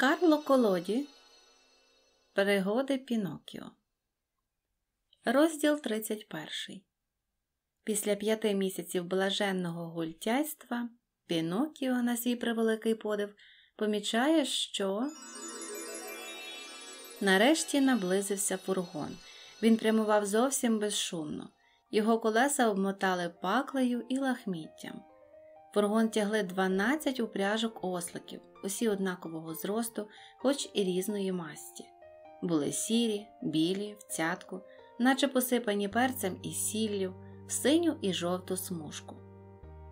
Карло Колоді Пригоди Пінокіо. Розділ 31. Після п'яти місяців блаженного гультяйства Пінокіо на свій превеликий подив помічає, що нарешті наблизився фургон. Він прямував зовсім безшумно. Його колеса обмотали паклею і лахміттям. Фургон тягли 12 упряжок осликів, усі однакового зросту, хоч і різної масті. Були сірі, білі, в цятку, наче посипані перцем і сіллю, в синю і жовту смужку.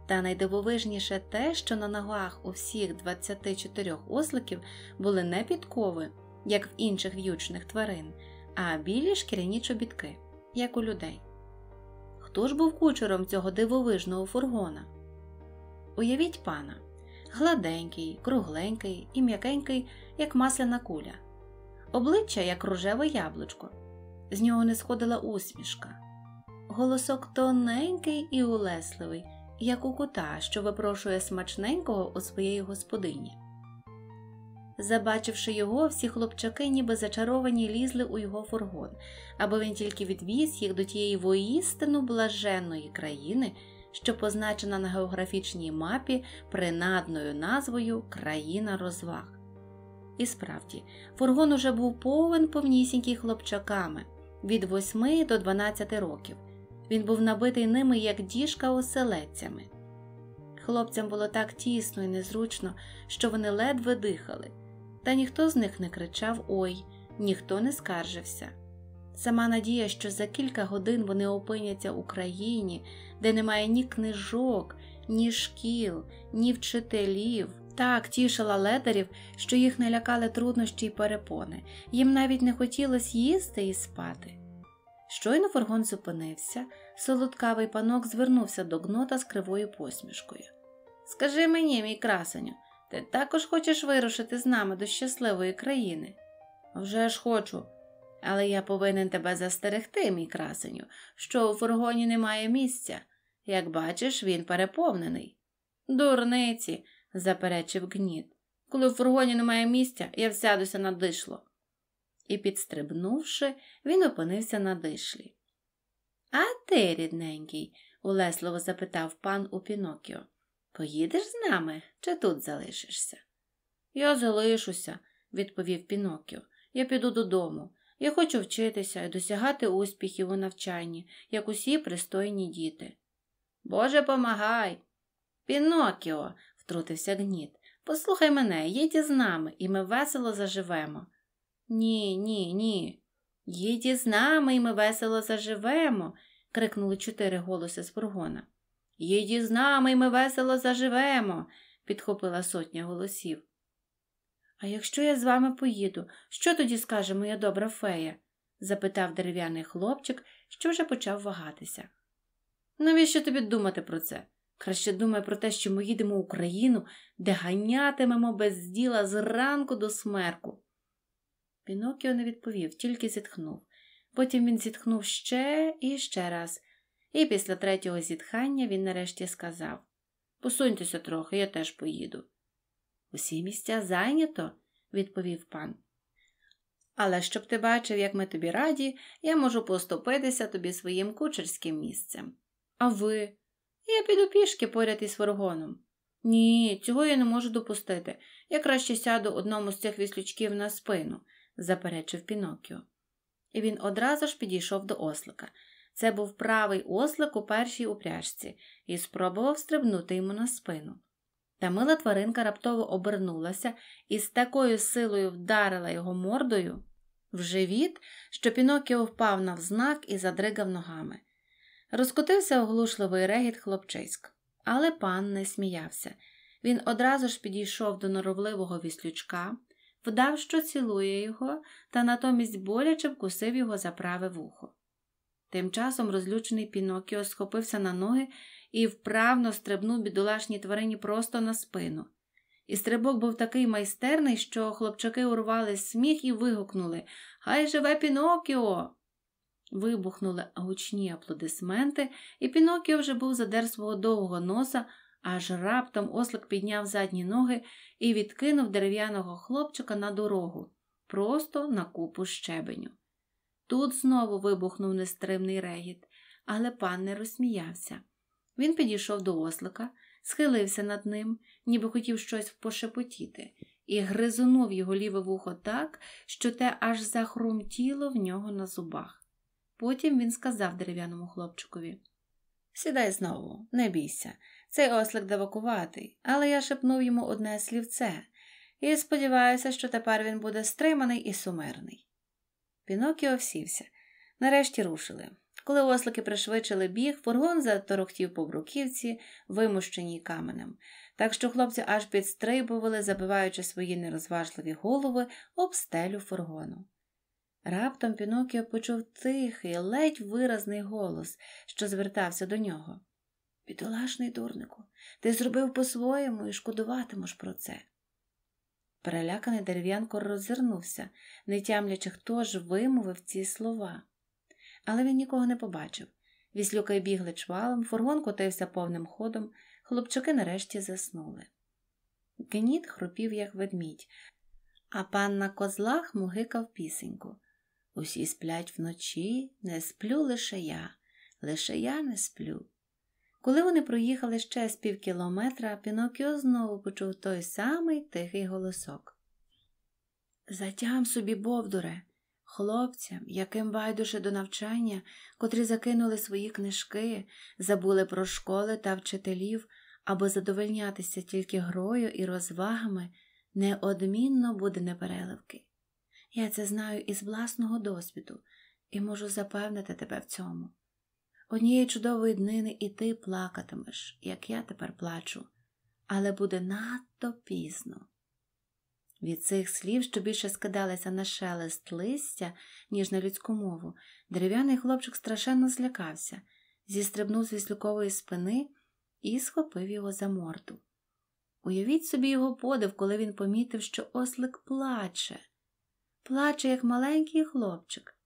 Та найдивовижніше те, що на ногах у всіх 24 осликів були не підкови, як в інших в'ючних тварин, а білі шкіряні чобітки, як у людей. Хто ж був кучером цього дивовижного фургона? Уявіть пана гладенький, кругленький і м'якенький, як масляна куля, обличчя, як рожеве яблучко, з нього не сходила усмішка, голосок тоненький і улесливий, як у кута, що випрошує смачненького у своєї господині. Забачивши його, всі хлопчаки, ніби зачаровані, лізли у його фургон, аби він тільки відвіз їх до тієї воїстину блаженної країни що позначена на географічній мапі принадною назвою Країна розваг. І справді, фургон уже був повен повнісінький хлопчаками від 8 до 12 років. Він був набитий ними як діжка оселедцями. Хлопцям було так тісно і незручно, що вони ледве дихали, та ніхто з них не кричав Ой, ніхто не скаржився. Сама надія, що за кілька годин вони опиняться у країні, де немає ні книжок, ні шкіл, ні вчителів. Так тішила ледарів, що їх не лякали труднощі й перепони, їм навіть не хотілося їсти і спати. Щойно фургон зупинився, солодкавий панок звернувся до гнота з кривою посмішкою. Скажи мені, мій красеню, ти також хочеш вирушити з нами до щасливої країни? «Вже ж хочу, але я повинен тебе застерегти, мій красеню, що у фургоні немає місця. Як бачиш, він переповнений. Дурниці, заперечив гніт. Коли у фургоні немає місця, я всядуся на дишло. І, підстрибнувши, він опинився на дишлі. А ти, рідненький, улесливо запитав пан у Пінокіо, поїдеш з нами чи тут залишишся? Я залишуся, відповів Пінокіо. Я піду додому. Я хочу вчитися і досягати успіхів у навчанні, як усі пристойні діти. Боже помагай! Пінокіо, втрутився гніт. Послухай мене, їдь із нами, і ми весело заживемо. Ні, ні, ні. Їдь із нами, і ми весело заживемо. крикнули чотири голоси з фургона. Їдь із нами, і ми весело заживемо, підхопила сотня голосів. А якщо я з вами поїду, що тоді скаже моя добра фея? запитав дерев'яний хлопчик, що вже почав вагатися. Навіщо тобі думати про це? Краще думай про те, що ми їдемо в Україну, де ганятимемо без діла зранку до смерку. Пінокіо не відповів, тільки зітхнув. Потім він зітхнув ще і ще раз, і після третього зітхання він нарешті сказав Посуньтеся трохи, я теж поїду. Усі місця зайнято, відповів пан. Але щоб ти бачив, як ми тобі раді, я можу поступитися тобі своїм кучерським місцем. А ви? Я піду пішки поряд із варгоном. Ні, цього я не можу допустити. Я краще сяду одному з цих віслючків на спину, заперечив Пінокіо. І він одразу ж підійшов до ослика. Це був правий ослик у першій упряжці і спробував стрибнути йому на спину. Та мила тваринка раптово обернулася і з такою силою вдарила його мордою в живіт, що Пінокіо впав навзнак і задригав ногами. Розкотився оглушливий регіт хлопчиськ, але пан не сміявся. Він одразу ж підійшов до норовливого віслючка, вдав, що цілує його, та натомість боляче вкусив його за праве вухо. Тим часом розлючений Пінокіо схопився на ноги і вправно стрибнув бідолашній тварині просто на спину. І стрибок був такий майстерний, що хлопчаки урвали сміх і вигукнули Хай живе Пінокіо! Вибухнули гучні аплодисменти, і Пінокіо вже був задер свого довгого носа, аж раптом ослик підняв задні ноги і відкинув дерев'яного хлопчика на дорогу, просто на купу щебеню. Тут знову вибухнув нестримний регіт, але пан не розсміявся. Він підійшов до ослика, схилився над ним, ніби хотів щось пошепотіти, і гризунув його ліве вухо так, що те аж захрумтіло в нього на зубах. Потім він сказав дерев'яному хлопчикові: Сідай знову, не бійся, цей ослик давакуватий. але я шепнув йому одне слівце, і сподіваюся, що тепер він буде стриманий і сумирний. Пінокіо всівся. Нарешті рушили. Коли ослики пришвидшили біг, фургон заторохтів по бруківці, вимущеній каменем. Так що хлопці аж підстрибували, забиваючи свої нерозважливі голови об стелю фургону. Раптом Пінокіо почув тихий, ледь виразний голос, що звертався до нього. Бідолашний дурнику, ти зробив по-своєму і шкодуватимеш про це. Переляканий дерев'янко роззирнувся, не тямлячи, хто ж вимовив ці слова але він нікого не побачив. Віслюки бігли чвалом, фургон котився повним ходом, хлопчики нарешті заснули. Геніт хропів, як ведмідь, а пан на козлах мугикав пісеньку. Усі сплять вночі, не сплю лише я, лише я не сплю. Коли вони проїхали ще з пів кілометра, Пінокіо знову почув той самий тихий голосок. Затям собі, Бовдуре, Хлопцям, яким байдуже до навчання, котрі закинули свої книжки, забули про школи та вчителів або задовольнятися тільки грою і розвагами, неодмінно буде непереливки. Я це знаю із власного досвіду і можу запевнити тебе в цьому. Однієї чудової днини і ти плакатимеш, як я тепер плачу, але буде надто пізно. Від цих слів, що більше скидалися на шелест листя, ніж на людську мову, дерев'яний хлопчик страшенно злякався, зістрибнув з віслюкової спини і схопив його за морду. Уявіть собі його подив, коли він помітив, що ослик плаче, плаче, як маленький хлопчик.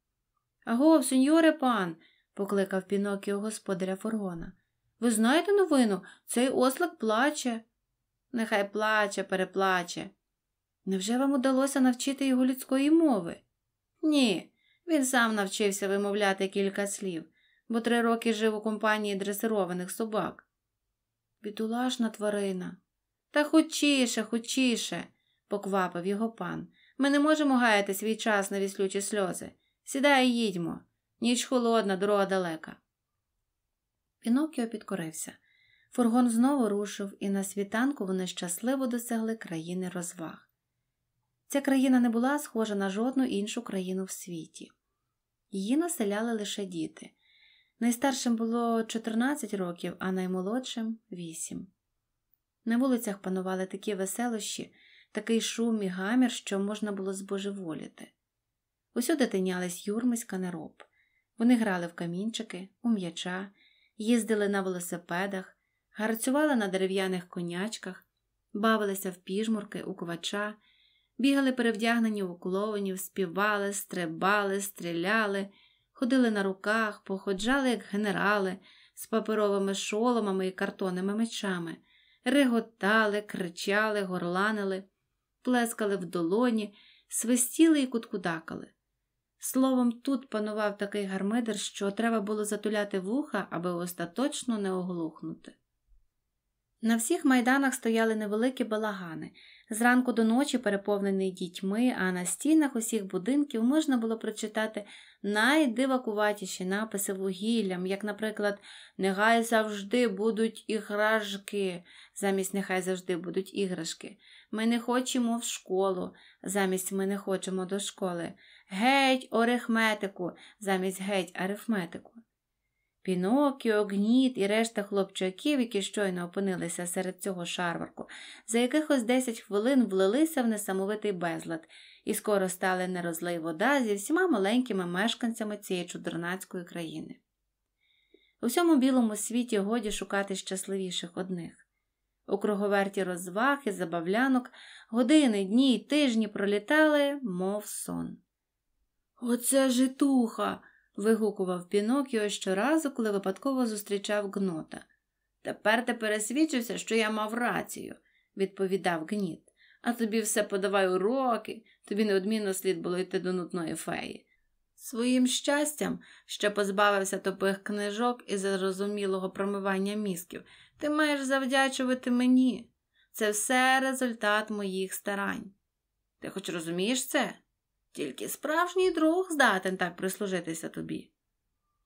Агов, сеньоре пан, покликав Пінокіо господаря фургона. Ви знаєте новину? Цей ослик плаче. Нехай плаче, переплаче. Невже вам удалося навчити його людської мови? Ні, він сам навчився вимовляти кілька слів, бо три роки жив у компанії дресированих собак. Бідулашна тварина. Та хочіше, хочіше, поквапив його пан. Ми не можемо гаяти свій час на віслючі сльози. Сідай і їдьмо. Ніч холодна, дорога далека. Пінокіо підкорився. Фургон знову рушив, і на світанку вони щасливо досягли країни розваг. Ця країна не була схожа на жодну іншу країну в світі. Її населяли лише діти. Найстаршим було 14 років, а наймолодшим 8. На вулицях панували такі веселощі, такий шум і гамір, що можна було збожеволіти. Усюди тинялись юрмиська нероб. Вони грали в камінчики, у м'яча, їздили на велосипедах, гарцювали на дерев'яних конячках, бавилися в піжмурки, у квача бігали перевдягнені в окулонів, співали, стрибали, стріляли, ходили на руках, походжали, як генерали, з паперовими шоломами і картонними мечами, реготали, кричали, горланили, плескали в долоні, свистіли і куткудакали. Словом, тут панував такий гармидер, що треба було затуляти вуха, аби остаточно не оглухнути. На всіх майданах стояли невеликі балагани зранку до ночі переповнений дітьми, а на стінах усіх будинків можна було прочитати найдивакуватіші написи вугіллям, як, наприклад, нехай завжди будуть іграшки, замість нехай завжди будуть іграшки. Ми не хочемо в школу, замість ми не хочемо до школи. Геть орихметику, замість геть арифметику. Пінокіо, гніт і решта хлопчаків, які щойно опинилися серед цього шарварку, за якихось десять хвилин влилися в несамовитий безлад і скоро стали не розлий вода зі всіма маленькими мешканцями цієї чудернацької країни. У всьому білому світі годі шукати щасливіших одних. У круговерті розваг і забавлянок години, дні й тижні пролітали, мов сон. Оце житуха вигукував Пінокіо щоразу, коли випадково зустрічав гнота. Тепер ти пересвідчився, що я мав рацію, відповідав гніт. А тобі все подавай уроки, тобі неодмінно слід було йти до нутної феї. Своїм щастям, що позбавився топих книжок і зрозумілого промивання мізків, ти маєш завдячувати мені. Це все результат моїх старань. Ти хоч розумієш це? Тільки справжній друг здатен так прислужитися тобі.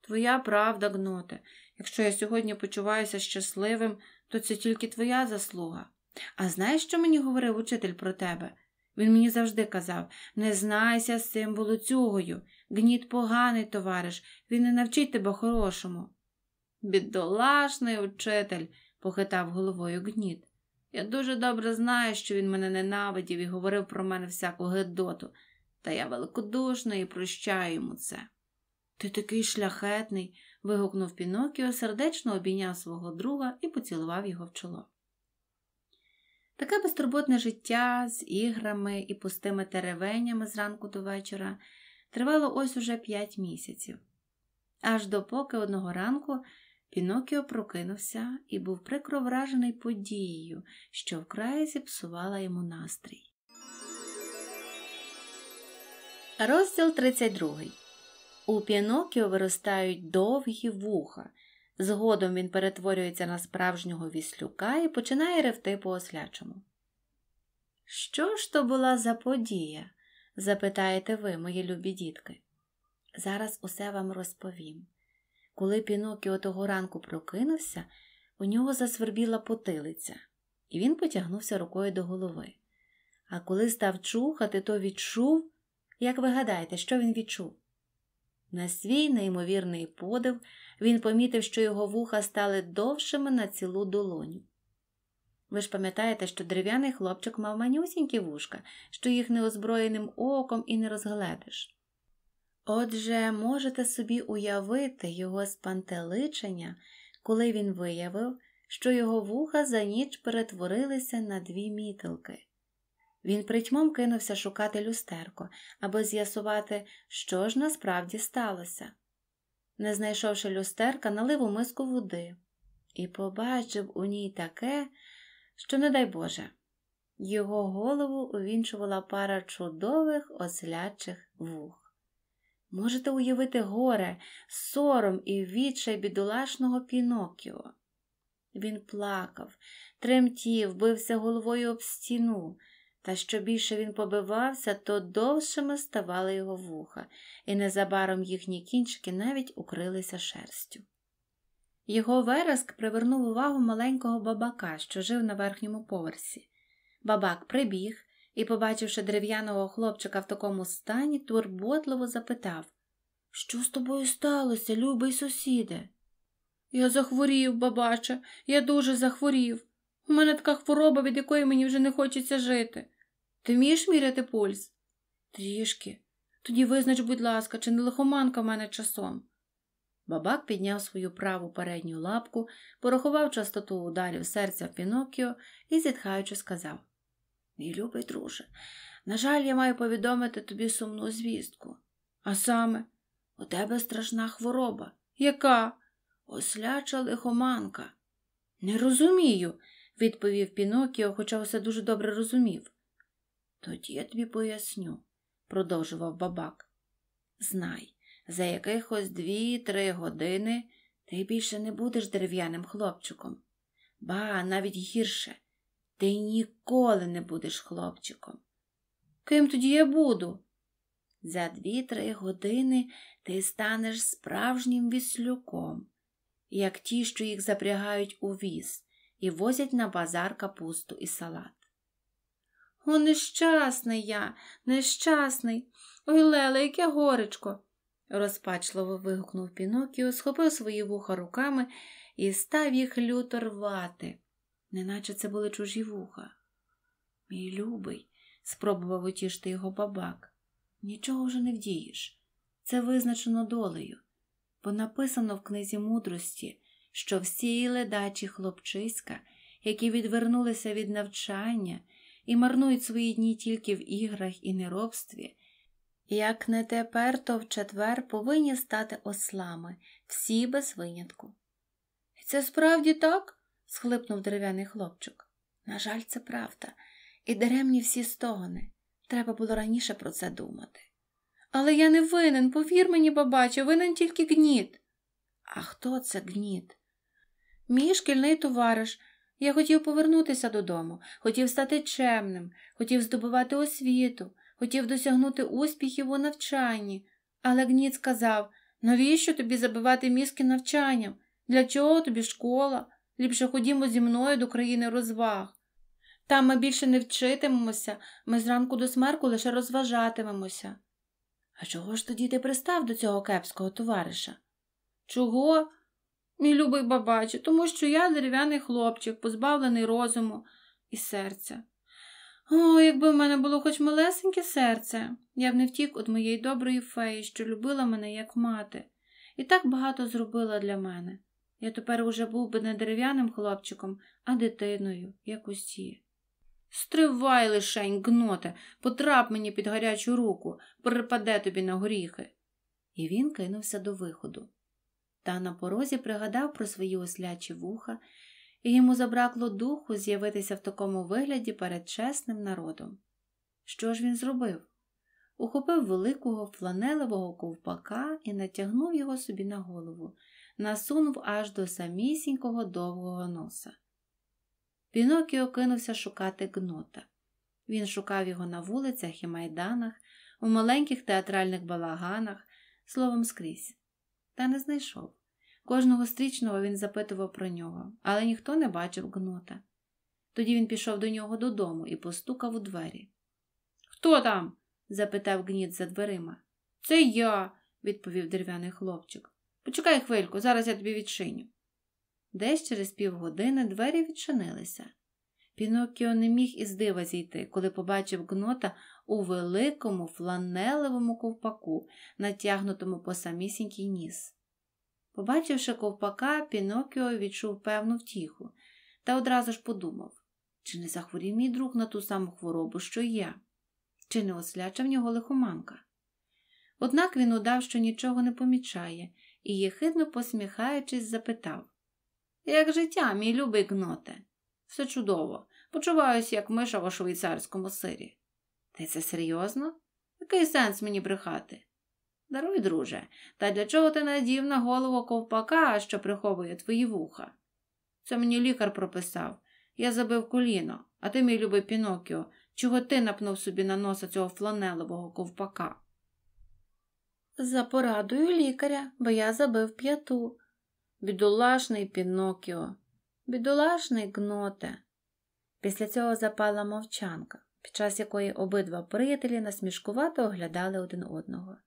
Твоя правда, гноте, якщо я сьогодні почуваюся щасливим, то це тільки твоя заслуга. А знаєш, що мені говорив учитель про тебе? Він мені завжди казав не знайся з цим волоцюгою. Гніт поганий, товариш, він не навчить тебе хорошому. Бідолашний учитель, похитав головою гніт. Я дуже добре знаю, що він мене ненавидів і говорив про мене всяку гедоту. Та я великодушно і прощаю йому це. Ти такий шляхетний. вигукнув Пінокіо, сердечно обійняв свого друга і поцілував його в чоло. Таке безтурботне життя з іграми і пустими теревеннями зранку до вечора тривало ось уже п'ять місяців. Аж допоки одного ранку Пінокіо прокинувся і був прикро вражений подією, що вкрай зіпсувала йому настрій. Розділ 32. У Пінокіо виростають довгі вуха. Згодом він перетворюється на справжнього віслюка і починає ревти по ослячому. Що ж то була за подія? запитаєте ви, мої любі дітки. Зараз усе вам розповім. Коли Пінокіо того ранку прокинувся, у нього засвербіла потилиця, і він потягнувся рукою до голови. А коли став чухати, то відчув. Як ви гадаєте, що він відчув? На свій неймовірний подив він помітив, що його вуха стали довшими на цілу долоню. Ви ж пам'ятаєте, що дерев'яний хлопчик мав манюсінькі вушка, що їх неозброєним оком і не розгледиш. Отже, можете собі уявити його спантеличення, коли він виявив, що його вуха за ніч перетворилися на дві мітилки. Він притьмом кинувся шукати люстерко, аби з'ясувати, що ж насправді сталося. Не знайшовши люстерка, налив у миску води і побачив у ній таке, що, не дай Боже, його голову увінчувала пара чудових ослячих вух. Можете уявити горе, сором і відчай бідолашного Пінокіо. Він плакав, тремтів, бився головою об стіну. Та що більше він побивався, то довшими ставали його вуха, і незабаром їхні кінчики навіть укрилися шерстю. Його вереск привернув увагу маленького бабака, що жив на верхньому поверсі. Бабак прибіг і, побачивши дерев'яного хлопчика в такому стані, турботливо запитав Що з тобою сталося, любий сусіде? Я захворів, бабача, я дуже захворів. У мене така хвороба, від якої мені вже не хочеться жити. Ти вмієш міряти пульс? Трішки. Тоді визнач, будь ласка, чи не лихоманка в мене часом. Бабак підняв свою праву передню лапку, порахував частоту ударів серця в Пінокіо і, зітхаючи, сказав: Мій любий друже, на жаль, я маю повідомити тобі сумну звістку. А саме, у тебе страшна хвороба. Яка? Осляча лихоманка. Не розумію, відповів Пінокіо, хоча усе дуже добре розумів. Тоді я тобі поясню, продовжував бабак. Знай, за якихось дві-три години ти більше не будеш дерев'яним хлопчиком. Ба навіть гірше, ти ніколи не будеш хлопчиком. Ким тоді я буду? За дві-три години ти станеш справжнім віслюком, як ті, що їх запрягають у віз і возять на базар капусту і салат. О, нещасний я, нещасний. Ой, Леле, яке горечко. розпачливо вигукнув Пінокіо, схопив свої вуха руками і став їх люто рвати, неначе це були чужі вуха. Мій любий, спробував утішити його бабак. Нічого вже не вдієш. Це визначено долею, бо написано в книзі мудрості, що всі ледачі хлопчиська, які відвернулися від навчання і марнують свої дні тільки в іграх і неробстві, як не тепер, то в четвер повинні стати ослами, всі без винятку. Це справді так? схлипнув дерев'яний хлопчик. На жаль, це правда, і даремні всі стогони. Треба було раніше про це думати. Але я не винен, повір мені, бабачу, винен тільки гніт. А хто це гніт? Мій шкільний товариш. Я хотів повернутися додому, хотів стати чемним, хотів здобувати освіту, хотів досягнути успіхів у навчанні. Але Гніт сказав навіщо тобі забивати мізки навчанням? Для чого тобі школа? Ліпше ходімо зі мною до країни розваг. Там ми більше не вчитимемося, ми зранку до смерку лише розважатимемося. А чого ж тоді ти пристав до цього кепського товариша? Чого? Мій любий бабаче, тому що я дерев'яний хлопчик, позбавлений розуму і серця. О, якби в мене було хоч малесеньке серце, я б не втік від моєї доброї феї, що любила мене як мати, і так багато зробила для мене. Я тепер уже був би не дерев'яним хлопчиком, а дитиною, як усі. Стривай лишень, гноте, потрап мені під гарячу руку, припаде тобі на горіхи. І він кинувся до виходу та на порозі пригадав про свої ослячі вуха, і йому забракло духу з'явитися в такому вигляді перед чесним народом. Що ж він зробив? Ухопив великого фланелевого ковпака і натягнув його собі на голову, насунув аж до самісінького довгого носа. Пінокіо кинувся шукати гнота. Він шукав його на вулицях і майданах, у маленьких театральних балаганах, словом скрізь та не знайшов. Кожного стрічного він запитував про нього, але ніхто не бачив гнота. Тоді він пішов до нього додому і постукав у двері. Хто там? запитав гніт за дверима. Це я, відповів дерев'яний хлопчик. Почекай хвильку, зараз я тобі відчиню. Десь через півгодини двері відчинилися. Піноккіо не міг із дива зійти, коли побачив гнота у великому фланелевому ковпаку, натягнутому по самісінький ніс. Побачивши ковпака, Пінокіо відчув певну втіху та одразу ж подумав, чи не захворів мій друг на ту саму хворобу, що й я, чи не осляча в нього лихоманка. Однак він удав, що нічого не помічає, і, єхидно посміхаючись, запитав Як життя, мій любий гноте? Все чудово, почуваюся, як миша у швейцарському сирі. Ти це серйозно? Який сенс мені брехати? Даруй, друже, та для чого ти надів на голову ковпака, що приховує твої вуха? Це мені лікар прописав. Я забив коліно, а ти, мій любий Пінокіо, чого ти напнув собі на носа цього фланелевого ковпака? За порадою лікаря, бо я забив п'яту. Бідолашний Пінокіо, бідолашний гноте. Після цього запала мовчанка, під час якої обидва приятелі насмішкувато оглядали один одного.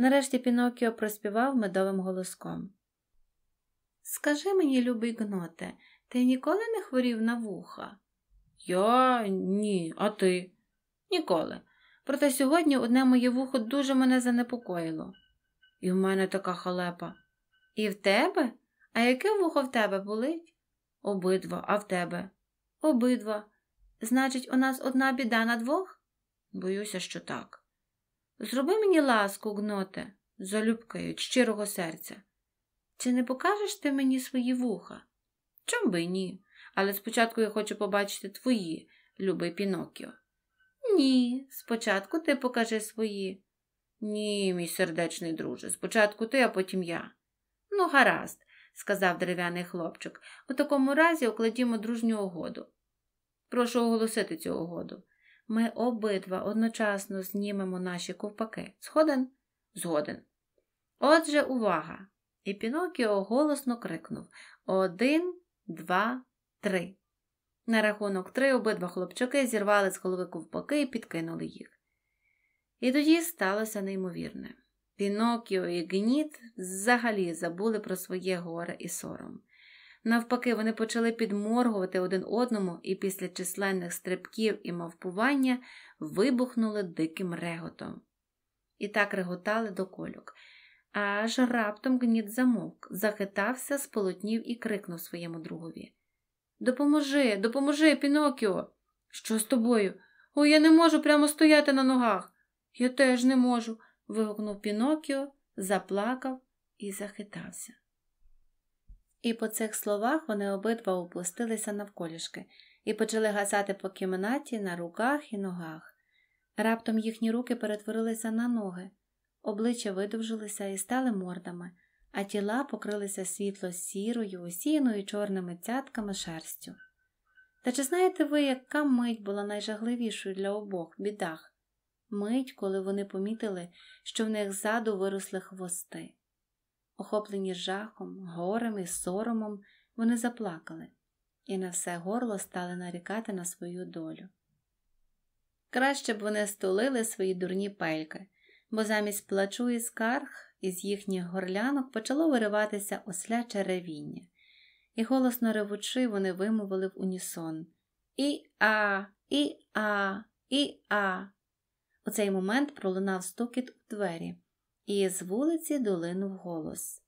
Нарешті Пінокіо проспівав медовим голоском. Скажи мені, любий гноте, ти ніколи не хворів на вуха? Я ні, а ти? Ніколи. Проте сьогодні одне моє вухо дуже мене занепокоїло. І в мене така халепа. І в тебе? А яке вухо в тебе болить? Обидва, а в тебе? Обидва. Значить, у нас одна біда на двох? Боюся, що так. Зроби мені ласку, гноте, залюбкають щирого серця. Чи не покажеш ти мені свої вуха? Чом би ні? Але спочатку я хочу побачити твої, любий Пінокіо. Ні, спочатку ти покажи свої. Ні, мій сердечний друже, спочатку ти, а потім я. Ну, гаразд, сказав дерев'яний хлопчик. У такому разі укладімо дружню угоду. Прошу оголосити цю угоду ми обидва одночасно знімемо наші ковпаки. Згоден? Згоден. Отже, увага! І Пінокіо голосно крикнув Один, два, три. На рахунок три обидва хлопчаки зірвали з голови ковпаки і підкинули їх. І тоді сталося неймовірне. Пінокіо і гніт взагалі забули про своє горе і сором. Навпаки, вони почали підморгувати один одному і після численних стрибків і мавпування вибухнули диким реготом. І так реготали до колюк. Аж раптом гніт замовк, захитався, сполотнів і крикнув своєму другові Допоможи, допоможи, Пінокіо! Що з тобою? Ой, я не можу прямо стояти на ногах. Я теж не можу. вигукнув Пінокіо, заплакав і захитався. І по цих словах вони обидва опустилися навколішки і почали газати по кімнаті на руках і ногах. Раптом їхні руки перетворилися на ноги, обличчя видовжилися і стали мордами, а тіла покрилися світло сірою, осіяною чорними цятками шерстю. Та чи знаєте ви, яка мить була найжагливішою для обох бідах? Мить, коли вони помітили, що в них ззаду виросли хвости. Охоплені жахом, горем і соромом, вони заплакали і на все горло стали нарікати на свою долю. Краще б вони стулили свої дурні пельки, бо замість плачу і скарг із їхніх горлянок почало вириватися осляче ревіння, і голосно ревучи, вони вимовили в унісон І а, і а, і а. У цей момент пролунав стукіт у двері і з вулиці долинув голос.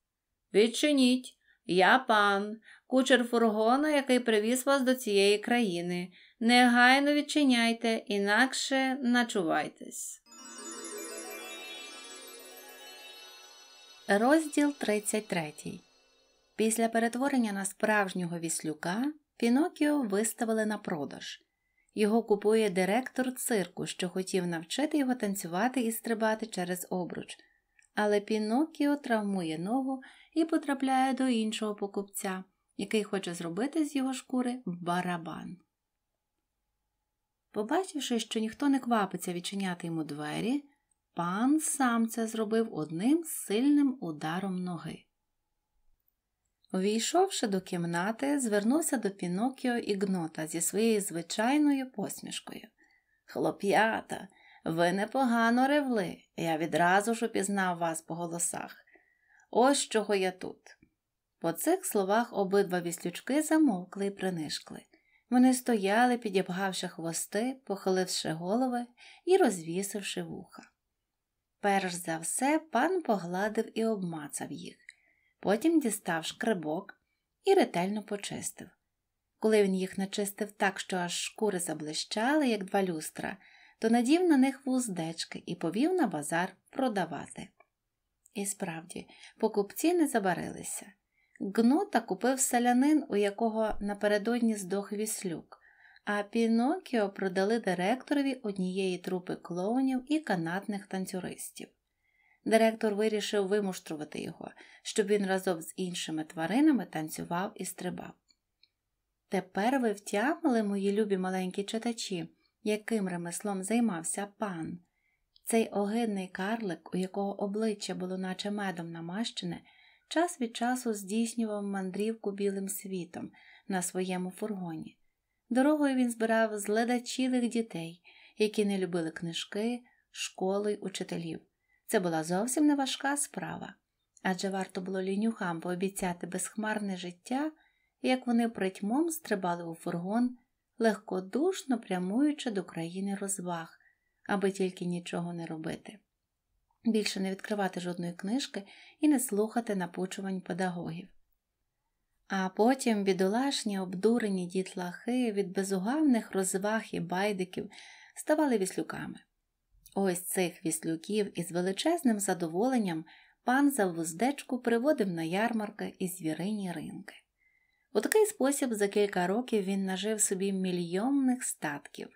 Відчиніть, я пан, кучер фургона, який привіз вас до цієї країни. Негайно відчиняйте, інакше начувайтесь. Розділ 33. Після перетворення на справжнього віслюка Пінокіо виставили на продаж. Його купує директор цирку, що хотів навчити його танцювати і стрибати через обруч. Але Пінокіо травмує ногу і потрапляє до іншого покупця, який хоче зробити з його шкури барабан. Побачивши, що ніхто не квапиться відчиняти йому двері, пан сам це зробив одним сильним ударом ноги. Війшовши до кімнати, звернувся до Пінокіо і гнота зі своєю звичайною посмішкою. Хлоп'ята, ви непогано ревли, я відразу ж упізнав вас по голосах. Ось чого я тут. По цих словах обидва віслючки замовкли і принишкли. Вони стояли, підібгавши хвости, похиливши голови і розвісивши вуха. Перш за все, пан погладив і обмацав їх, потім дістав шкребок і ретельно почистив. Коли він їх начистив так, що аж шкури заблищали, як два люстра, то надів на них вуздечки і повів на базар продавати. І справді, покупці не забарилися. Гнота купив селянин, у якого напередодні здох віслюк, а Пінокіо продали директорові однієї трупи клоунів і канатних танцюристів. Директор вирішив вимуштрувати його, щоб він разом з іншими тваринами танцював і стрибав. Тепер ви втямили, мої любі маленькі читачі яким ремеслом займався пан. Цей огидний карлик, у якого обличчя було наче медом намащене, час від часу здійснював мандрівку білим світом на своєму фургоні. Дорогою він збирав зледачілих дітей, які не любили книжки, школи й учителів. Це була зовсім не важка справа, адже варто було лінюхам пообіцяти безхмарне життя, як вони притьмом стрибали у фургон легкодушно прямуючи до країни розваг, аби тільки нічого не робити. Більше не відкривати жодної книжки і не слухати напучувань педагогів. А потім бідолашні, обдурені дітлахи від безугавних розваг і байдиків ставали віслюками. Ось цих віслюків із величезним задоволенням пан за вуздечку приводив на ярмарки і звірині ринки. У такий спосіб за кілька років він нажив собі мільйонних статків.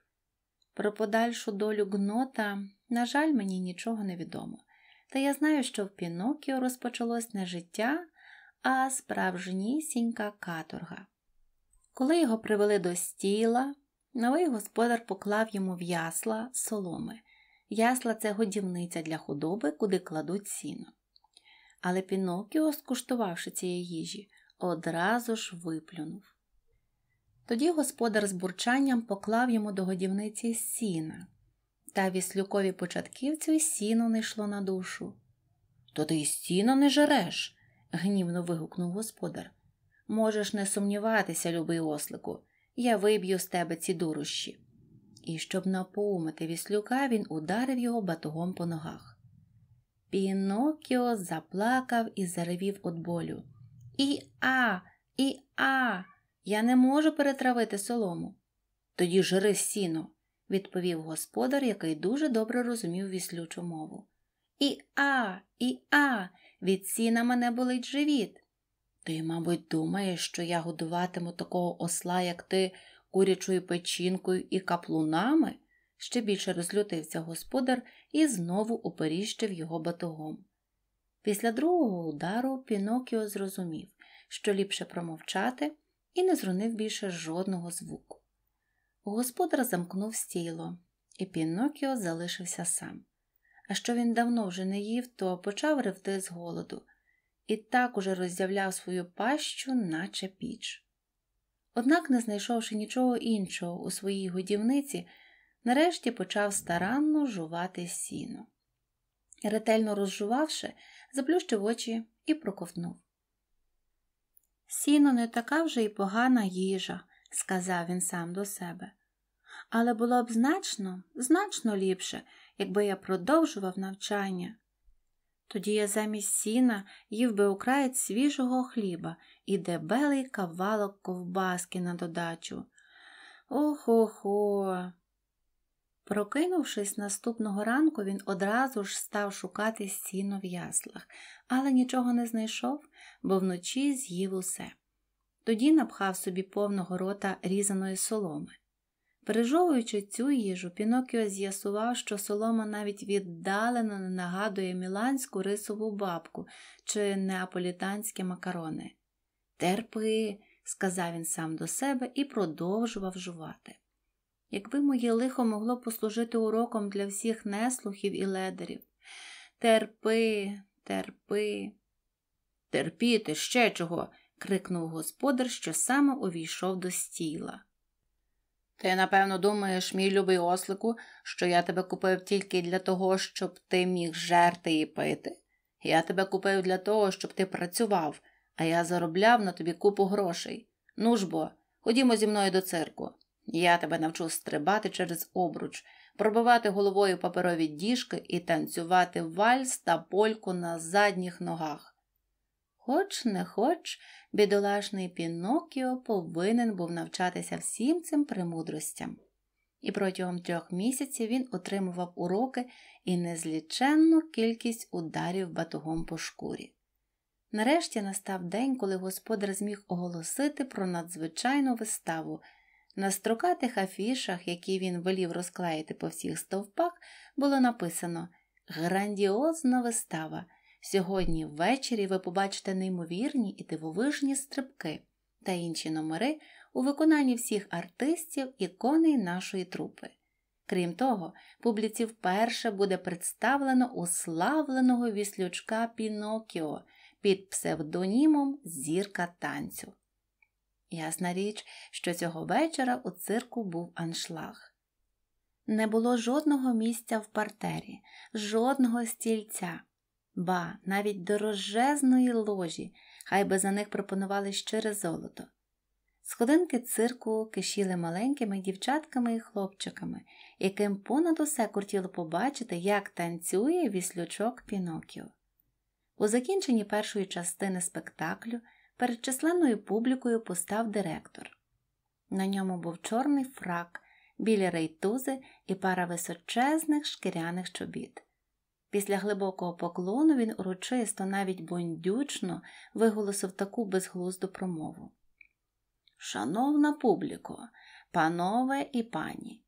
Про подальшу долю гнота, на жаль, мені нічого не відомо, та я знаю, що в Пінокіо розпочалось не життя, а справжнісінька каторга. Коли його привели до стіла, новий господар поклав йому в ясла соломи. Ясла це годівниця для худоби, куди кладуть сіно. Але Пінокіо, скуштувавши цієї їжі, одразу ж виплюнув. Тоді господар з бурчанням поклав йому до годівниці сіна, та віслюкові початківцю сіно не йшло на душу. То ти й сіно не жереш, гнівно вигукнув господар. Можеш не сумніватися, любий ослику, я виб'ю з тебе ці дурощі. І щоб напоумити віслюка, він ударив його батогом по ногах. Пінокіо заплакав і заревів від болю. І а, і а, я не можу перетравити солому. Тоді жри сіно, відповів господар, який дуже добре розумів віслючу мову. І а, і а, від сіна мене болить живіт. Ти, мабуть, думаєш, що я годуватиму такого осла, як ти, курячою печінкою і каплунами? ще більше розлютився господар і знову оперіщив його батогом. Після другого удару Пінокіо зрозумів, що ліпше промовчати і не зрунив більше жодного звуку. Господар замкнув стіло, і Пінокіо залишився сам. А що він давно вже не їв, то почав ревти з голоду і так уже роззявляв свою пащу, наче піч. Однак, не знайшовши нічого іншого у своїй годівниці, нарешті почав старанно жувати сіно. Ретельно розжувавши, заплющив очі і проковтнув. Сіно не така вже й погана їжа, сказав він сам до себе, але було б значно, значно ліпше, якби я продовжував навчання. Тоді я замість сіна їв би украєць свіжого хліба і дебелий кавалок ковбаски на додачу. Ох-охо! Прокинувшись наступного ранку, він одразу ж став шукати сіно в яслах, але нічого не знайшов, бо вночі з'їв усе. Тоді напхав собі повного рота різаної соломи. Пережовуючи цю їжу, Пінокіо з'ясував, що солома навіть віддалено не нагадує міланську рисову бабку чи неаполітанські макарони. Терпи, сказав він сам до себе і продовжував жувати якби моє лихо могло послужити уроком для всіх неслухів і ледарів. Терпи, терпи. Терпіти ще чого. крикнув господар, що саме увійшов до стіла. Ти, напевно, думаєш, мій любий ослику, що я тебе купив тільки для того, щоб ти міг жерти і пити. Я тебе купив для того, щоб ти працював, а я заробляв на тобі купу грошей. Ну ж бо, ходімо зі мною до цирку. Я тебе навчу стрибати через обруч, пробивати головою паперові діжки і танцювати вальс та польку на задніх ногах. Хоч не хоч, бідолашний Пінокіо повинен був навчатися всім цим премудростям. І протягом трьох місяців він отримував уроки і незліченну кількість ударів батогом по шкурі. Нарешті настав день, коли господар зміг оголосити про надзвичайну виставу. На строкатих афішах, які він велів розклеїти по всіх стовпах, було написано Грандіозна вистава. Сьогодні ввечері ви побачите неймовірні і дивовижні стрибки та інші номери у виконанні всіх артистів і коней нашої трупи. Крім того, публіці вперше буде представлено уславленого віслючка Пінокіо під псевдонімом Зірка танцю. Ясна річ, що цього вечора у цирку був аншлаг. Не було жодного місця в партері, жодного стільця, ба навіть дорожезної ложі, хай би за них пропонували щире золото. Сходинки цирку кишіли маленькими дівчатками і хлопчиками, яким понад усе кортіло побачити, як танцює віслючок Пінокіо. У закінченні першої частини спектаклю перед численною публікою постав директор. На ньому був чорний фрак, білі рейтузи і пара височезних шкіряних чобіт. Після глибокого поклону він урочисто, навіть бондючно, виголосив таку безглузду промову. Шановна публіко, панове і пані,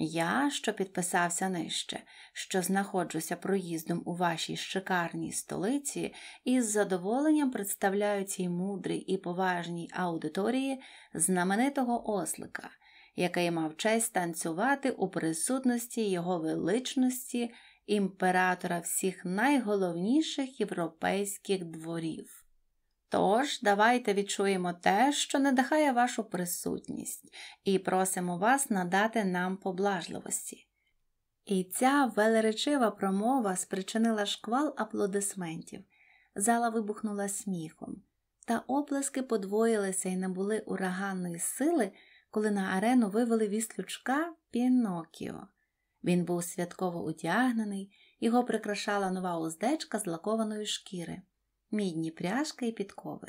я, що підписався нижче, що знаходжуся проїздом у вашій шикарній столиці, із задоволенням представляю цій мудрій і поважній аудиторії знаменитого ослика, який мав честь танцювати у присутності його величності, імператора всіх найголовніших європейських дворів. Тож, давайте відчуємо те, що надихає вашу присутність, і просимо вас надати нам поблажливості. І ця велеречива промова спричинила шквал аплодисментів, зала вибухнула сміхом, та оплески подвоїлися і набули ураганної сили, коли на арену вивели віслючка Пінокіо. Він був святково одягнений, його прикрашала нова уздечка з лакованої шкіри мідні пряжки і підкови.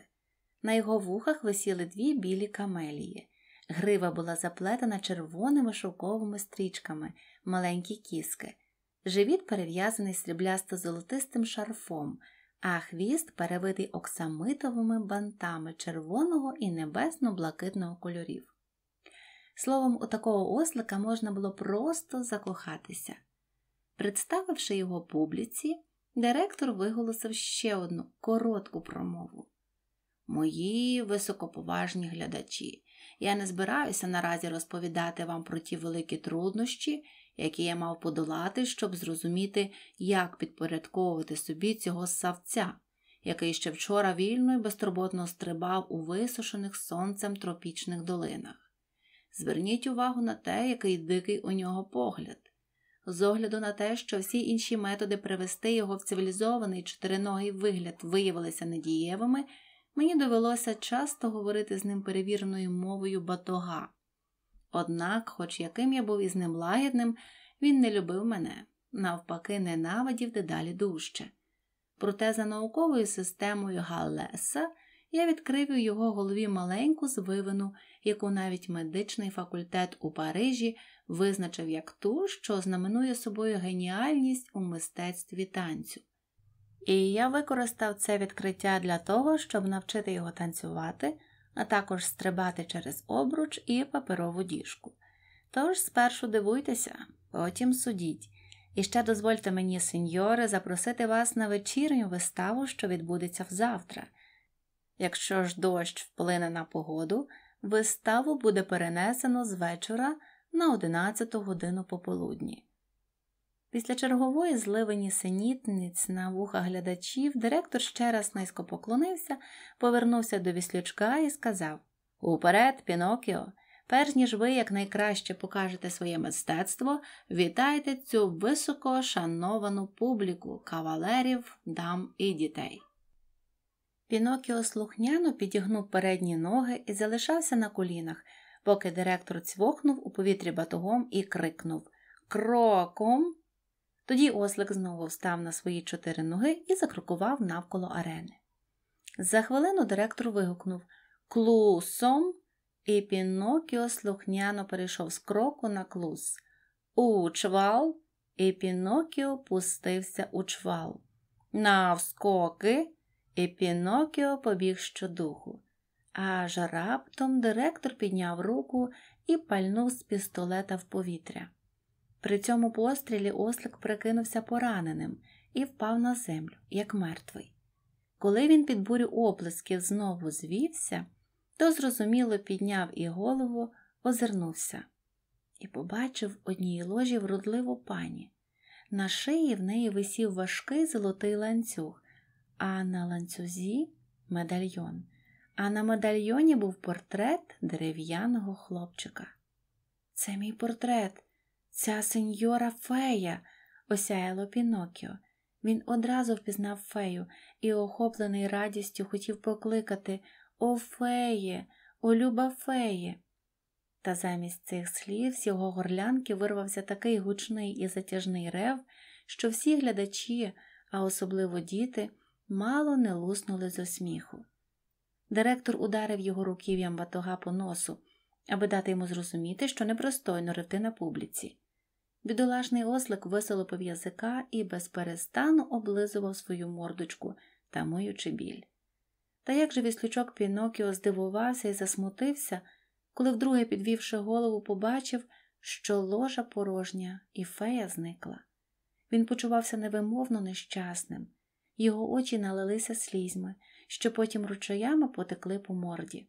На його вухах висіли дві білі камелії. Грива була заплетена червоними шовковими стрічками, маленькі кіски, живіт перев'язаний сріблясто-золотистим шарфом, а хвіст перевитий оксамитовими бантами червоного і небесно-блакитного кольорів. Словом, у такого ослика можна було просто закохатися. Представивши його публіці, директор виголосив ще одну коротку промову. Мої високоповажні глядачі, я не збираюся наразі розповідати вам про ті великі труднощі, які я мав подолати, щоб зрозуміти, як підпорядковувати собі цього савця, який ще вчора вільно і безтурботно стрибав у висушених сонцем тропічних долинах. Зверніть увагу на те, який дикий у нього погляд з огляду на те, що всі інші методи привести його в цивілізований чотириногий вигляд виявилися недієвими, мені довелося часто говорити з ним перевіреною мовою батога. Однак, хоч яким я був із ним лагідним, він не любив мене, навпаки, ненавидів дедалі дужче. Проте за науковою системою Галлеса – я відкрив у його голові маленьку звивину, яку навіть медичний факультет у Парижі визначив як ту, що знаменує собою геніальність у мистецтві танцю. І я використав це відкриття для того, щоб навчити його танцювати, а також стрибати через обруч і паперову діжку. Тож спершу дивуйтеся, потім судіть. І ще дозвольте мені, сеньори, запросити вас на вечірню виставу, що відбудеться взавтра – Якщо ж дощ вплине на погоду, виставу буде перенесено з вечора на 11 годину пополудні. Після чергової зливині синітниць на вуха глядачів директор ще раз низько поклонився, повернувся до віслючка і сказав Уперед, Пінокіо! Перш ніж ви якнайкраще покажете своє мистецтво, вітайте цю високо шановану публіку кавалерів, дам і дітей. Пінокіо слухняно підігнув передні ноги і залишався на колінах, поки директор цвохнув у повітрі батогом і крикнув Кроком. Тоді ослик знову встав на свої чотири ноги і закрокував навколо арени. За хвилину директор вигукнув Клусом, і Пінокіо слухняно перейшов з кроку на клус. Учвал, і Пінокіо пустився у чвал. Навскоки. І Пінокіо побіг щодуху. Аж раптом директор підняв руку і пальнув з пістолета в повітря. При цьому пострілі ослик прикинувся пораненим і впав на землю, як мертвий. Коли він під бурю оплесків знову звівся, то зрозуміло підняв і голову, озирнувся і побачив в одній ложі вродливу пані. На шиї в неї висів важкий золотий ланцюг а на ланцюзі медальйон. А на медальйоні був портрет дерев'яного хлопчика. Це мій портрет, ця сеньора фея, осяяло Пінокіо. Він одразу впізнав фею і, охоплений радістю, хотів покликати О феє, о люба феє. Та замість цих слів з його горлянки вирвався такий гучний і затяжний рев, що всі глядачі, а особливо діти, мало не луснули зо сміху. Директор ударив його руків'ям батога по носу, аби дати йому зрозуміти, що непростойно ревти на публіці. Бідолашний ослик виселопив язика і безперестану облизував свою мордочку, тамуючи біль. Та як же віслючок Пінокіо здивувався і засмутився, коли, вдруге, підвівши голову, побачив, що ложа порожня і фея зникла. Він почувався невимовно нещасним. Його очі налилися слізьми, що потім ручаями потекли по морді.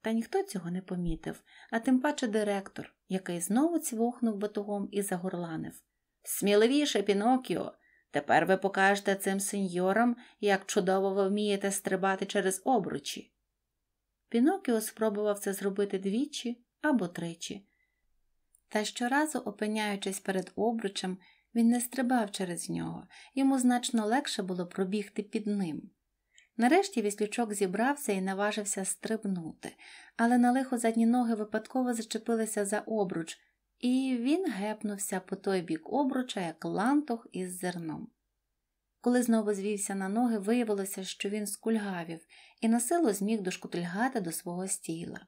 Та ніхто цього не помітив, а тим паче директор, який знову цвохнув батогом і загорланив. Сміливіше, Пінокіо! Тепер ви покажете цим сеньорам, як чудово ви вмієте стрибати через обручі. Пінокіо спробував це зробити двічі або тричі. Та щоразу, опиняючись перед обручем, він не стрибав через нього, йому значно легше було пробігти під ним. Нарешті віслючок зібрався і наважився стрибнути, але на лихо задні ноги випадково зачепилися за обруч, і він гепнувся по той бік обруча, як лантух із зерном. Коли знову звівся на ноги, виявилося, що він скульгавів і на силу зміг дошкутильгати до свого стіла.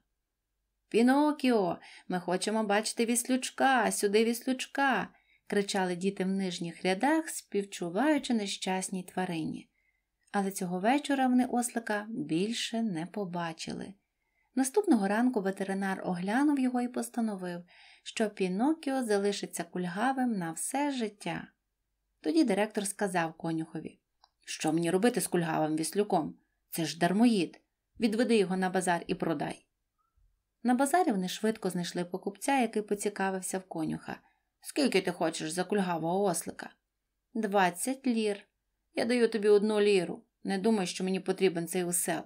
Пінокіо, ми хочемо бачити віслючка, сюди віслючка кричали діти в нижніх рядах, співчуваючи нещасній тварині. Але цього вечора вони ослика більше не побачили. Наступного ранку ветеринар оглянув його і постановив, що Пінокіо залишиться кульгавим на все життя. Тоді директор сказав конюхові: Що мені робити з кульгавим віслюком? Це ж дармоїд. Відведи його на базар і продай. На базарі вони швидко знайшли покупця, який поцікавився в конюха. Скільки ти хочеш за кульгавого ослика? Двадцять лір. Я даю тобі одну ліру. Не думай, що мені потрібен цей усел.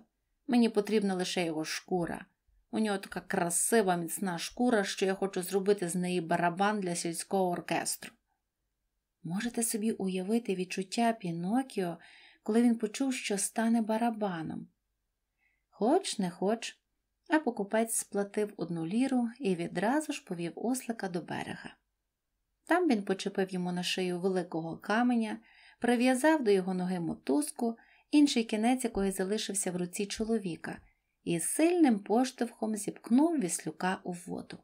Мені потрібна лише його шкура. У нього така красива міцна шкура, що я хочу зробити з неї барабан для сільського оркестру. Можете собі уявити відчуття Пінокіо, коли він почув, що стане барабаном? Хоч не хоч, а покупець сплатив одну ліру і відразу ж повів ослика до берега. Там він почепив йому на шию великого каменя, прив'язав до його ноги мотузку, інший кінець якої залишився в руці чоловіка, і сильним поштовхом зіпкнув віслюка у воду.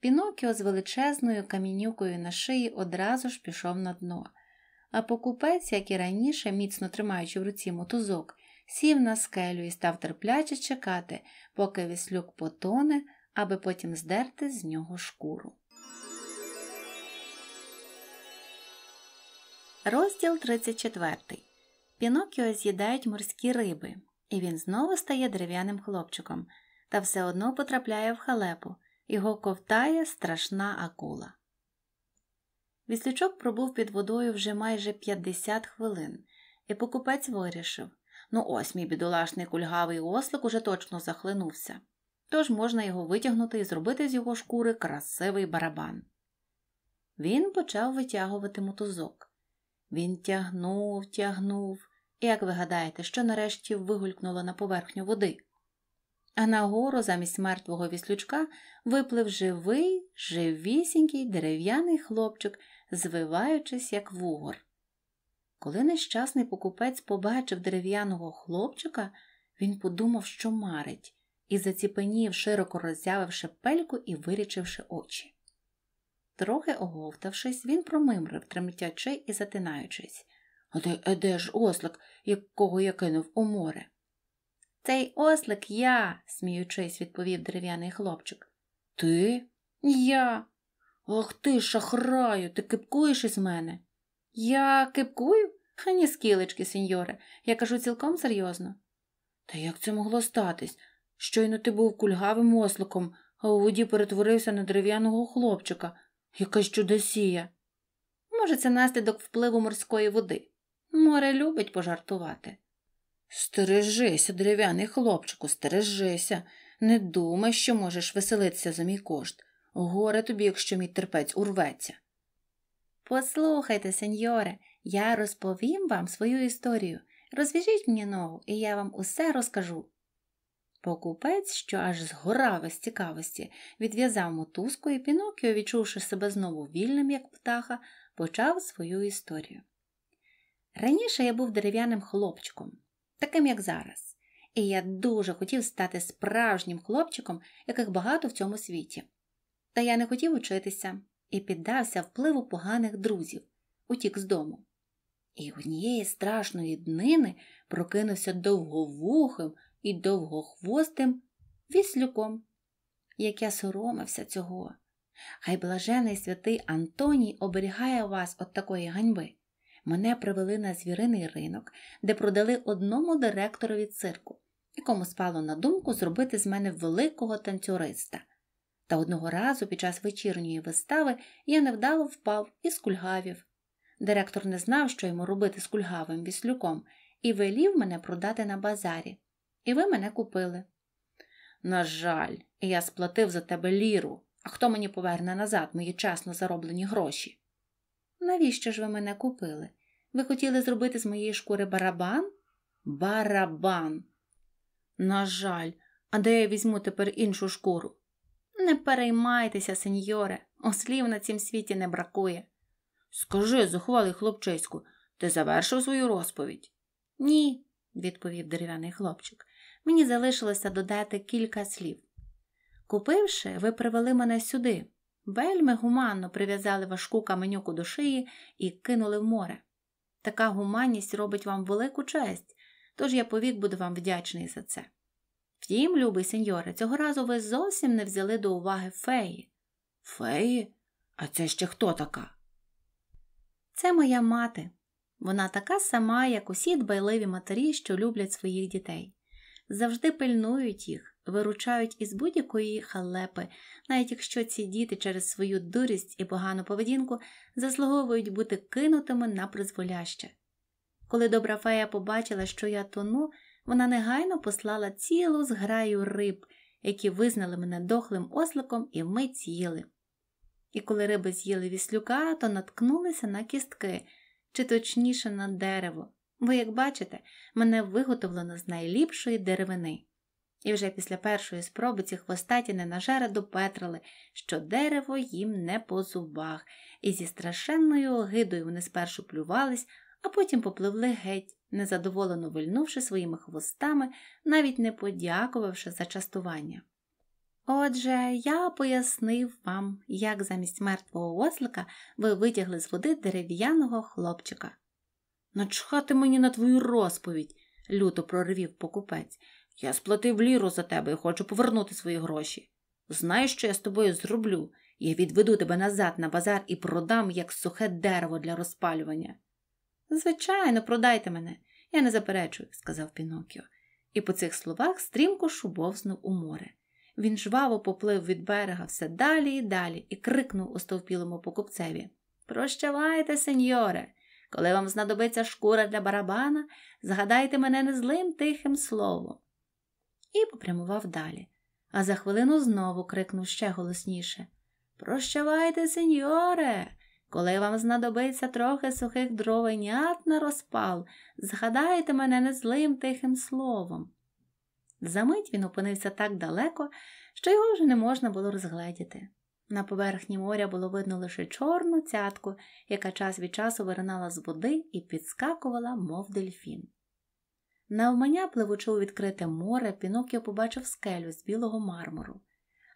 Пінокіо з величезною камінюкою на шиї одразу ж пішов на дно, а покупець, як і раніше, міцно тримаючи в руці мотузок, сів на скелю і став терпляче чекати, поки віслюк потоне, аби потім здерти з нього шкуру. Розділ 34. Пінокіо з'їдають морські риби, і він знову стає дерев'яним хлопчиком, та все одно потрапляє в халепу, його ковтає страшна акула. Віслючок пробув під водою вже майже 50 хвилин, і покупець вирішив ну ось мій бідолашний кульгавий ослик уже точно захлинувся, тож можна його витягнути і зробити з його шкури красивий барабан. Він почав витягувати мотузок. Він тягнув, тягнув. І як ви гадаєте, що нарешті вигулькнуло на поверхню води? А нагору замість мертвого віслючка виплив живий, живісінький дерев'яний хлопчик, звиваючись, як вугор. Коли нещасний покупець побачив дерев'яного хлопчика, він подумав, що марить, і заціпенів, широко роззявивши пельку і вирічивши очі. Трохи оговтавшись, він промимрив, тремтячи і затинаючись. А де, де ж ослик, якого я кинув у море? Цей ослик я, сміючись, відповів дерев'яний хлопчик. Ти? Я. Ах ти, шахраю, ти кипкуєш із мене. Я кипкую? Ха ні скілечки, сеньоре, я кажу цілком серйозно. Та як це могло статись? Щойно ти був кульгавим осликом, а у воді перетворився на дерев'яного хлопчика. Якась чудосія. Може, це наслідок впливу морської води. Море любить пожартувати. Стережися, дерев'яний хлопчику, стережися. Не думай, що можеш веселитися за мій кошт. Горе тобі, якщо мій терпець урветься. Послухайте, сеньоре, я розповім вам свою історію. Розвіжіть мені ногу, і я вам усе розкажу. Покупець, що аж згорав із цікавості, відв'язав мотузку і Пінокіо, відчувши себе знову вільним, як птаха, почав свою історію. Раніше я був дерев'яним хлопчиком, таким як зараз, і я дуже хотів стати справжнім хлопчиком, яких багато в цьому світі. Та я не хотів учитися і піддався впливу поганих друзів, утік з дому. І однієї страшної днини прокинувся довговухим і довгохвостим віслюком, як я соромився цього. Хай блажений святий Антоній оберігає вас від такої ганьби. Мене привели на звіриний ринок, де продали одному директорові цирку, якому спало на думку зробити з мене великого танцюриста. Та одного разу під час вечірньої вистави я невдало впав із кульгавів. Директор не знав, що йому робити з кульгавим віслюком, і велів мене продати на базарі і ви мене купили. На жаль, я сплатив за тебе ліру, а хто мені поверне назад мої чесно зароблені гроші? Навіщо ж ви мене купили? Ви хотіли зробити з моєї шкури барабан? Барабан. На жаль, а де я візьму тепер іншу шкуру? Не переймайтеся, сеньоре, ослів на цім світі не бракує. Скажи, зухвалий хлопчиську, ти завершив свою розповідь? Ні, відповів дерев'яний хлопчик. Мені залишилося додати кілька слів. Купивши, ви привели мене сюди. Вельми гуманно прив'язали важку каменюку до шиї і кинули в море. Така гуманність робить вам велику честь, тож я повік буду вам вдячний за це. Втім, любий сеньоре, цього разу ви зовсім не взяли до уваги феї. Феї? А це ще хто така? Це моя мати. Вона така сама, як усі дбайливі матері, що люблять своїх дітей завжди пильнують їх, виручають із будь-якої халепи, навіть якщо ці діти через свою дурість і погану поведінку заслуговують бути кинутими на призволяще. Коли добра фея побачила, що я тону, вона негайно послала цілу зграю риб, які визнали мене дохлим осликом і вмить з'їли. І коли риби з'їли віслюка, то наткнулися на кістки, чи точніше на дерево. Бо, як бачите, мене виготовлено з найліпшої деревини. І вже після першої спроби ці хвостаті ненажери допетрили, що дерево їм не по зубах, і зі страшенною огидою вони спершу плювались, а потім попливли геть, незадоволено вильнувши своїми хвостами, навіть не подякувавши за частування. Отже, я пояснив вам, як замість мертвого ослика ви витягли з води дерев'яного хлопчика. Начхати мені на твою розповідь, люто прорвів покупець. Я сплатив ліру за тебе і хочу повернути свої гроші. Знаєш, що я з тобою зроблю? Я відведу тебе назад на базар і продам як сухе дерево для розпалювання. Звичайно, продайте мене, я не заперечую, сказав Пінокіо. І по цих словах стрімко шубовзнув у море. Він жваво поплив від берега все далі і далі і крикнув остовпілому покупцеві Прощавайте, сеньоре! Коли вам знадобиться шкура для барабана, згадайте мене незлим тихим словом. І попрямував далі, а за хвилину знову крикнув ще голосніше Прощавайте, сеньоре! Коли вам знадобиться трохи сухих дровенят на розпал, згадайте мене незлим тихим словом. Замить він опинився так далеко, що його вже не можна було розгледіти. На поверхні моря було видно лише чорну цятку, яка час від часу виринала з води і підскакувала, мов дельфін. Навмання, пливучи у відкрите море, Пінокіо побачив скелю з білого мармуру,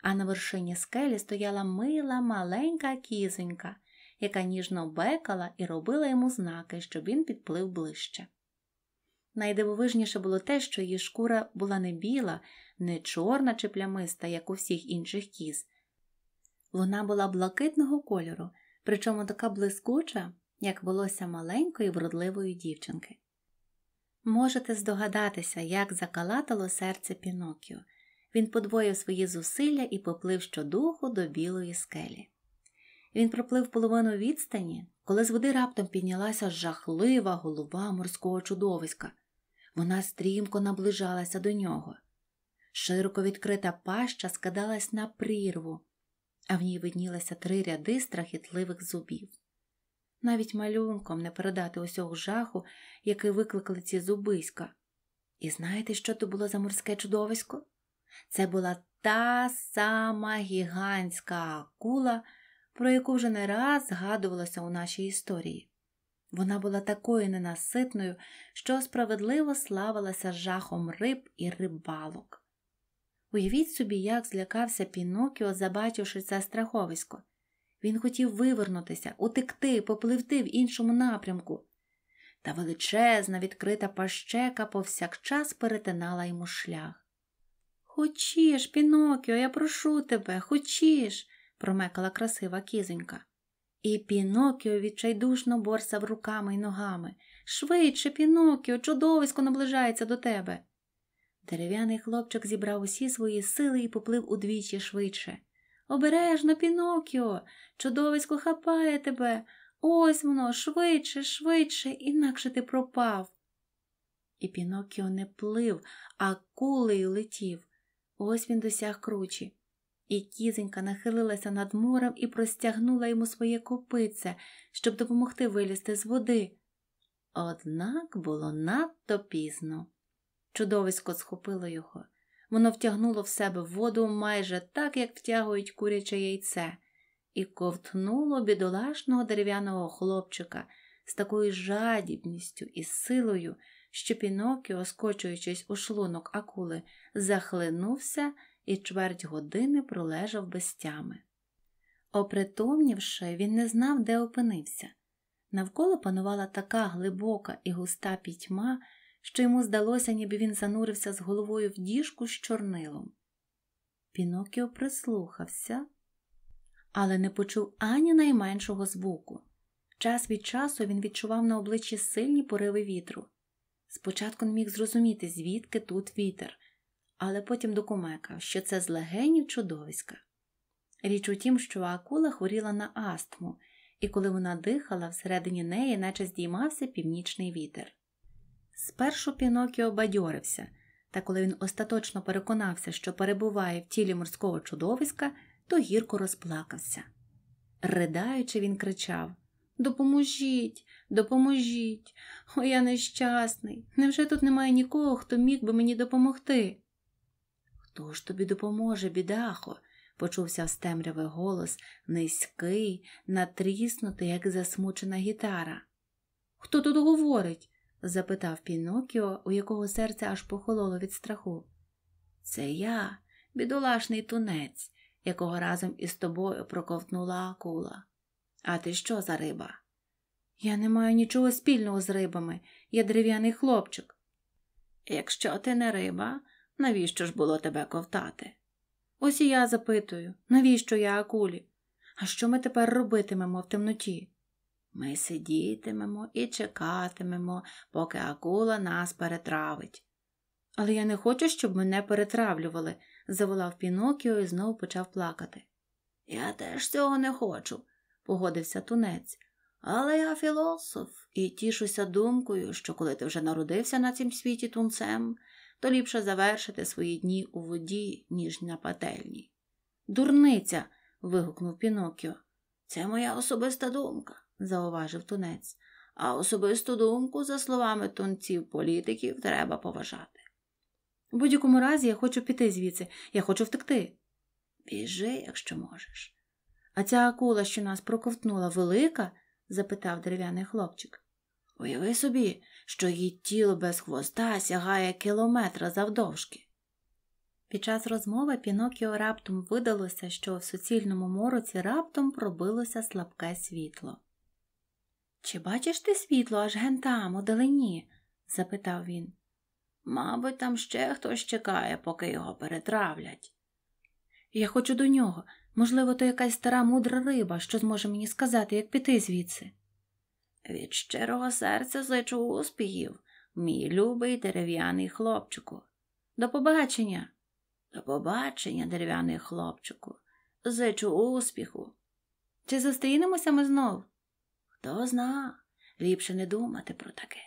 а на вершині скелі стояла мила маленька кізонька, яка ніжно бекала і робила йому знаки, щоб він підплив ближче. Найдивовижніше було те, що її шкура була не біла, не чорна чи плямиста, як у всіх інших кіз. Вона була блакитного кольору, причому така блискуча, як волосся маленької вродливої дівчинки. Можете здогадатися, як закалатало серце Пінокіо. Він подвоїв свої зусилля і поплив щодуху до білої скелі. Він проплив половину відстані, коли з води раптом піднялася жахлива голова морського чудовиська. Вона стрімко наближалася до нього. Широко відкрита паща скидалась на прірву, а в ній виднілися три ряди страхітливих зубів. Навіть малюнком не передати усього жаху, який викликали ці зубиська. І знаєте, що то було за морське чудовисько? Це була та сама гігантська акула, про яку вже не раз згадувалося у нашій історії. Вона була такою ненаситною, що справедливо славилася жахом риб і рибалок. Уявіть собі, як злякався Пінокіо, забачивши це страховисько. Він хотів вивернутися, утекти, попливти в іншому напрямку. Та величезна відкрита пащека повсякчас перетинала йому шлях. Хочеш, Пінокіо, я прошу тебе, хочеш, промекала красива кізонька. І Пінокіо відчайдушно борсав руками й ногами. Швидше, Пінокіо, чудовисько наближається до тебе. Дерев'яний хлопчик зібрав усі свої сили і поплив удвічі швидше. Обережно, Пінокіо, чудовисько хапає тебе. Ось воно, швидше, швидше, інакше ти пропав. І Пінокіо не плив, а кулею летів. Ось він досяг кручі. І кізенька нахилилася над морем і простягнула йому своє копице, щоб допомогти вилізти з води. Однак було надто пізно. Чудовисько схопило його. Воно втягнуло в себе воду майже так, як втягують куряче яйце, і ковтнуло бідолашного дерев'яного хлопчика з такою жадібністю і силою, що Пінокіо, скочуючись у шлунок акули, захлинувся і чверть години пролежав без тями. Опритомнівши, він не знав, де опинився. Навколо панувала така глибока і густа пітьма, що йому здалося, ніби він занурився з головою в діжку з чорнилом. Пінокіо прислухався, але не почув ані найменшого звуку. Час від часу він відчував на обличчі сильні пориви вітру. Спочатку не міг зрозуміти, звідки тут вітер, але потім докумекав, що це з легенів чудовиська. Річ у тім, що акула хворіла на астму, і коли вона дихала, всередині неї, наче здіймався північний вітер. Спершу Пінокіо бадьорився, та коли він остаточно переконався, що перебуває в тілі морського чудовиська, то гірко розплакався. Ридаючи, він кричав Допоможіть, допоможіть, о, я нещасний. Невже тут немає нікого, хто міг би мені допомогти? Хто ж тобі допоможе, бідахо? почувся стемрявий голос, низький, натріснутий, як засмучена гітара. Хто тут говорить? запитав Пінокіо, у якого серце аж похололо від страху. Це я, бідолашний тунець, якого разом із тобою проковтнула акула. А ти що за риба? Я не маю нічого спільного з рибами, я дерев'яний хлопчик. Якщо ти не риба, навіщо ж було тебе ковтати? Ось і я запитую, навіщо я акулі? А що ми тепер робитимемо в темноті? Ми сидітимемо і чекатимемо, поки акула нас перетравить. Але я не хочу, щоб мене перетравлювали, заволав Пінокіо і знову почав плакати. Я теж цього не хочу, погодився тунець. Але я філософ і тішуся думкою, що коли ти вже народився на цім світі тунцем, то ліпше завершити свої дні у воді, ніж на пательні. Дурниця. вигукнув Пінокіо. Це моя особиста думка зауважив тунець. А особисту думку, за словами тонців політиків, треба поважати. У будь-якому разі я хочу піти звідси, я хочу втекти. Біжи, якщо можеш. А ця акула, що нас проковтнула, велика? запитав дерев'яний хлопчик. Уяви собі, що її тіло без хвоста сягає кілометра завдовжки. Під час розмови Пінокіо раптом видалося, що в суцільному мороці раптом пробилося слабке світло. Чи бачиш ти світло аж гентам у далині? запитав він. Мабуть, там ще хтось чекає, поки його перетравлять. Я хочу до нього. Можливо, то якась стара мудра риба, що зможе мені сказати, як піти звідси. Від щирого серця зичу успіхів, мій любий дерев'яний хлопчику. До побачення. До побачення, дерев'яний хлопчику. Зичу успіху. Чи зустрінемося ми знов? Хто зна, ліпше не думати про таке.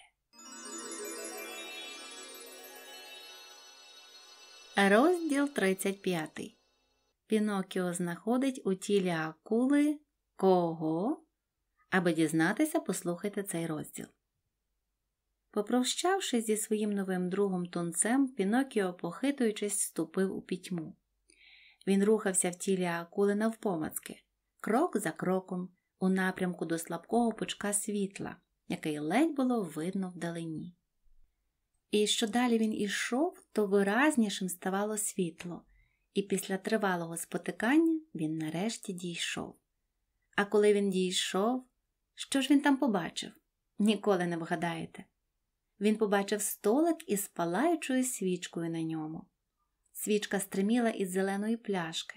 Розділ 35. Пінокіо знаходить у тілі акули кого? Аби дізнатися, послухайте цей розділ. Попрощавшись зі своїм новим другом тунцем, Пінокіо, похитуючись, ступив у пітьму. Він рухався в тілі акули навпомацки, крок за кроком, у напрямку до слабкого пучка світла, який ледь було видно вдалині. І що далі він ішов, то виразнішим ставало світло, і після тривалого спотикання він нарешті дійшов. А коли він дійшов, що ж він там побачив? Ніколи не вгадаєте. Він побачив столик із палаючою свічкою на ньому. Свічка стриміла із зеленої пляшки,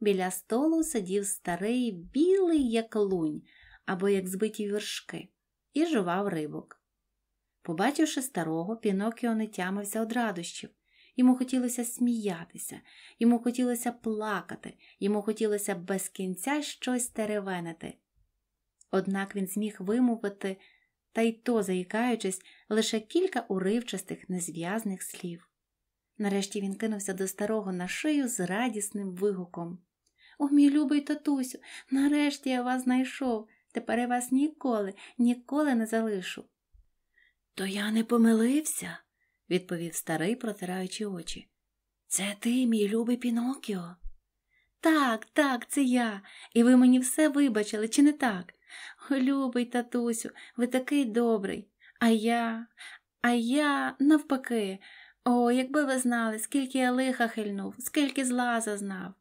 Біля столу сидів старий, білий, як лунь, або як збиті вершки, і жував рибок. Побачивши старого, Пінокіо не тямився од радощів. Йому хотілося сміятися, йому хотілося плакати, йому хотілося без кінця щось теревенити. Однак він зміг вимовити, та й то заїкаючись, лише кілька уривчастих, незв'язних слів. Нарешті він кинувся до старого на шию з радісним вигуком. О, мій любий татусю, нарешті я вас знайшов. Тепер я вас ніколи, ніколи не залишу. То я не помилився, відповів старий, протираючи очі. Це ти, мій любий Пінокіо. Так, так, це я, і ви мені все вибачили, чи не так? О, любий татусю, ви такий добрий. А я, а я, навпаки, о, якби ви знали, скільки я лиха хильнув, скільки зла зазнав.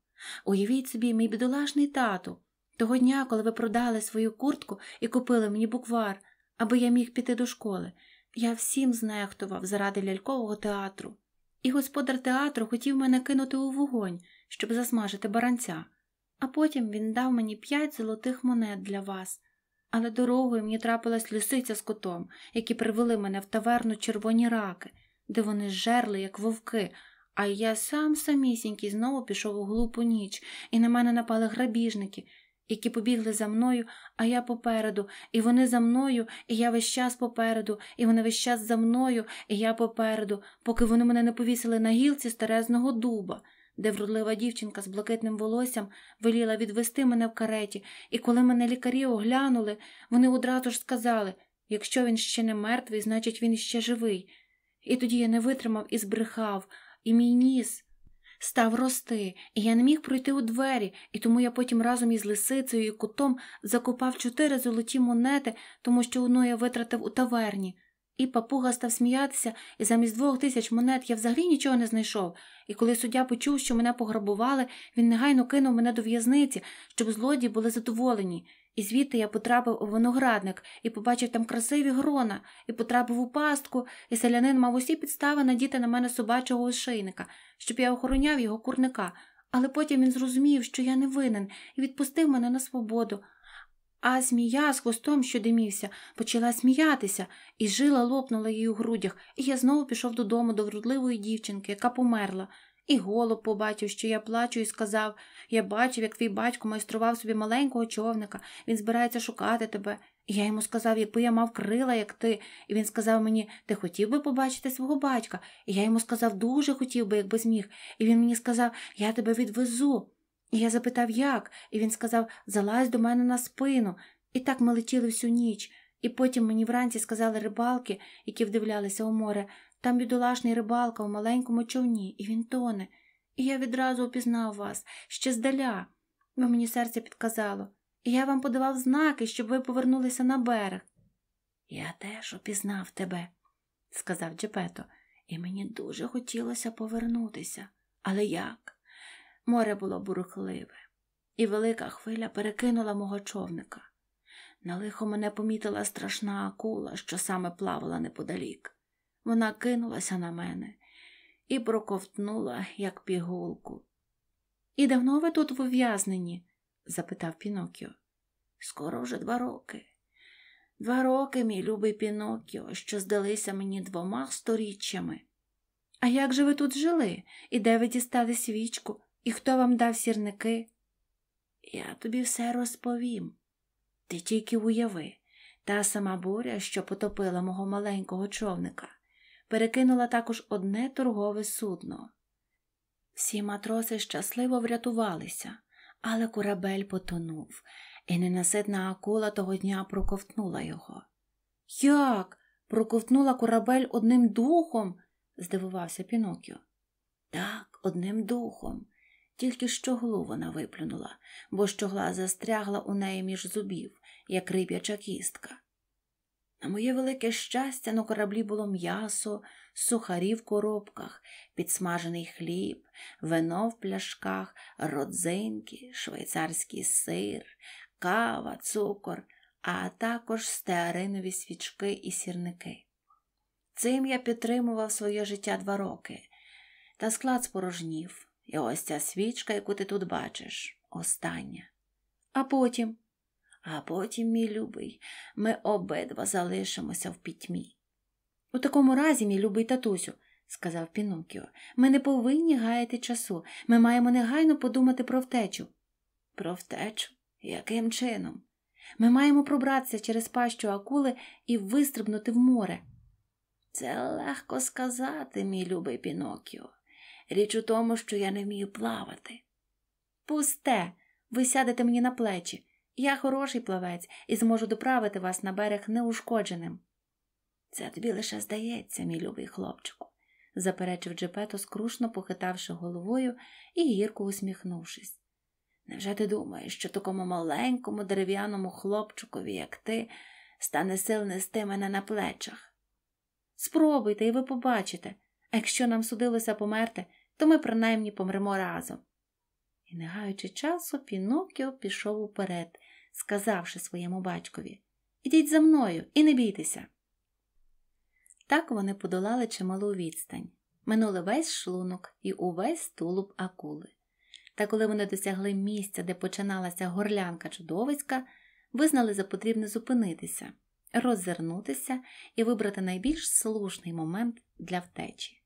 Уявіть собі, мій бідолашний тату, того дня, коли ви продали свою куртку і купили мені буквар, аби я міг піти до школи. Я всім знехтував заради лялькового театру, і господар театру хотів мене кинути у вогонь, щоб засмажити баранця, а потім він дав мені п'ять золотих монет для вас, але дорогою мені трапилась лисиця з котом, які привели мене в таверну червоні раки, де вони жерли, як вовки, а я сам самісінький знову пішов у глупу ніч, і на мене напали грабіжники, які побігли за мною, а я попереду, і вони за мною, і я весь час попереду, і вони весь час за мною, і я попереду, поки вони мене не повісили на гілці старезного дуба, де вродлива дівчинка з блакитним волоссям веліла відвести мене в кареті, і коли мене лікарі оглянули, вони одразу ж сказали якщо він ще не мертвий, значить він ще живий. І тоді я не витримав і збрехав і мій ніс став рости, і я не міг пройти у двері, і тому я потім разом із лисицею і кутом закопав чотири золоті монети, тому що одну я витратив у таверні. І папуга став сміятися, і замість двох тисяч монет я взагалі нічого не знайшов. І коли суддя почув, що мене пограбували, він негайно кинув мене до в'язниці, щоб злодії були задоволені. І звідти я потрапив у виноградник і побачив там красиві грона, і потрапив у пастку, і селянин мав усі підстави надіти на мене собачого ошейника, щоб я охороняв його курника. Але потім він зрозумів, що я не винен, і відпустив мене на свободу. А змія з хвостом, що димівся, почала сміятися, і жила лопнула її у грудях, і я знову пішов додому до вродливої дівчинки, яка померла. І голуб побачив, що я плачу, і сказав Я бачив, як твій батько майстрував собі маленького човника, він збирається шукати тебе. І я йому сказав, якби я мав крила, як ти. І він сказав мені, ти хотів би побачити свого батька. І я йому сказав, дуже хотів би, якби зміг. І він мені сказав, я тебе відвезу. І я запитав, як, і він сказав залазь до мене на спину. І так ми летіли всю ніч. І потім мені вранці сказали рибалки, які вдивлялися у море. Там бідолашний рибалка у маленькому човні, і він тоне. І я відразу опізнав вас ще здаля, бо мені серце підказало, і я вам подавав знаки, щоб ви повернулися на берег. Я теж опізнав тебе, сказав Джепето, і мені дуже хотілося повернутися. Але як? Море було бурхливе, і велика хвиля перекинула мого човника. На лихо мене помітила страшна акула, що саме плавала неподалік. Вона кинулася на мене і проковтнула, як пігулку. І давно ви тут в ув'язненні? запитав Пінокіо. Скоро вже два роки. Два роки, мій любий Пінокіо, що здалися мені двома сторіччями. А як же ви тут жили? І де ви дістали свічку, і хто вам дав сірники? Я тобі все розповім. Ти тільки уяви, та сама буря, що потопила мого маленького човника перекинула також одне торгове судно. Всі матроси щасливо врятувалися, але корабель потонув, і ненаситна акула того дня проковтнула його. Як? Проковтнула корабель одним духом? здивувався Пінокіо. Так, одним духом. Тільки щоглу вона виплюнула, бо щогла застрягла у неї між зубів, як риб'яча кістка. На моє велике щастя, на кораблі було м'ясо, сухарі в коробках, підсмажений хліб, вино в пляшках, родзинки, швейцарський сир, кава, цукор, а також стеаринові свічки і сірники. Цим я підтримував своє життя два роки, та склад спорожнів, і ось ця свічка, яку ти тут бачиш, остання. А потім. А потім, мій любий, ми обидва залишимося в пітьмі. У такому разі, мій любий татусю, сказав Пінокіо, ми не повинні гаяти часу. Ми маємо негайно подумати про втечу. Про втечу? Яким чином? Ми маємо пробратися через пащу акули і вистрибнути в море. Це легко сказати, мій любий Пінокіо. Річ у тому, що я не вмію плавати. Пусте, ви сядете мені на плечі. Я хороший плавець і зможу доправити вас на берег неушкодженим. Це тобі лише здається, мій любий хлопчику, заперечив Джепето, скрушно похитавши головою і гірко усміхнувшись. Невже ти думаєш, що такому маленькому дерев'яному хлопчикові, як ти, стане сил нести мене на плечах? Спробуйте, і ви побачите, а якщо нам судилося померти, то ми принаймні помремо разом. І, не гаючи часу, Пінокіо пішов уперед, сказавши своєму батькові Ідіть за мною і не бійтеся. Так вони подолали чималу відстань, минули весь шлунок і увесь тулуб акули. Та коли вони досягли місця, де починалася горлянка чудовиська, визнали за потрібне зупинитися, роззирнутися і вибрати найбільш слушний момент для втечі.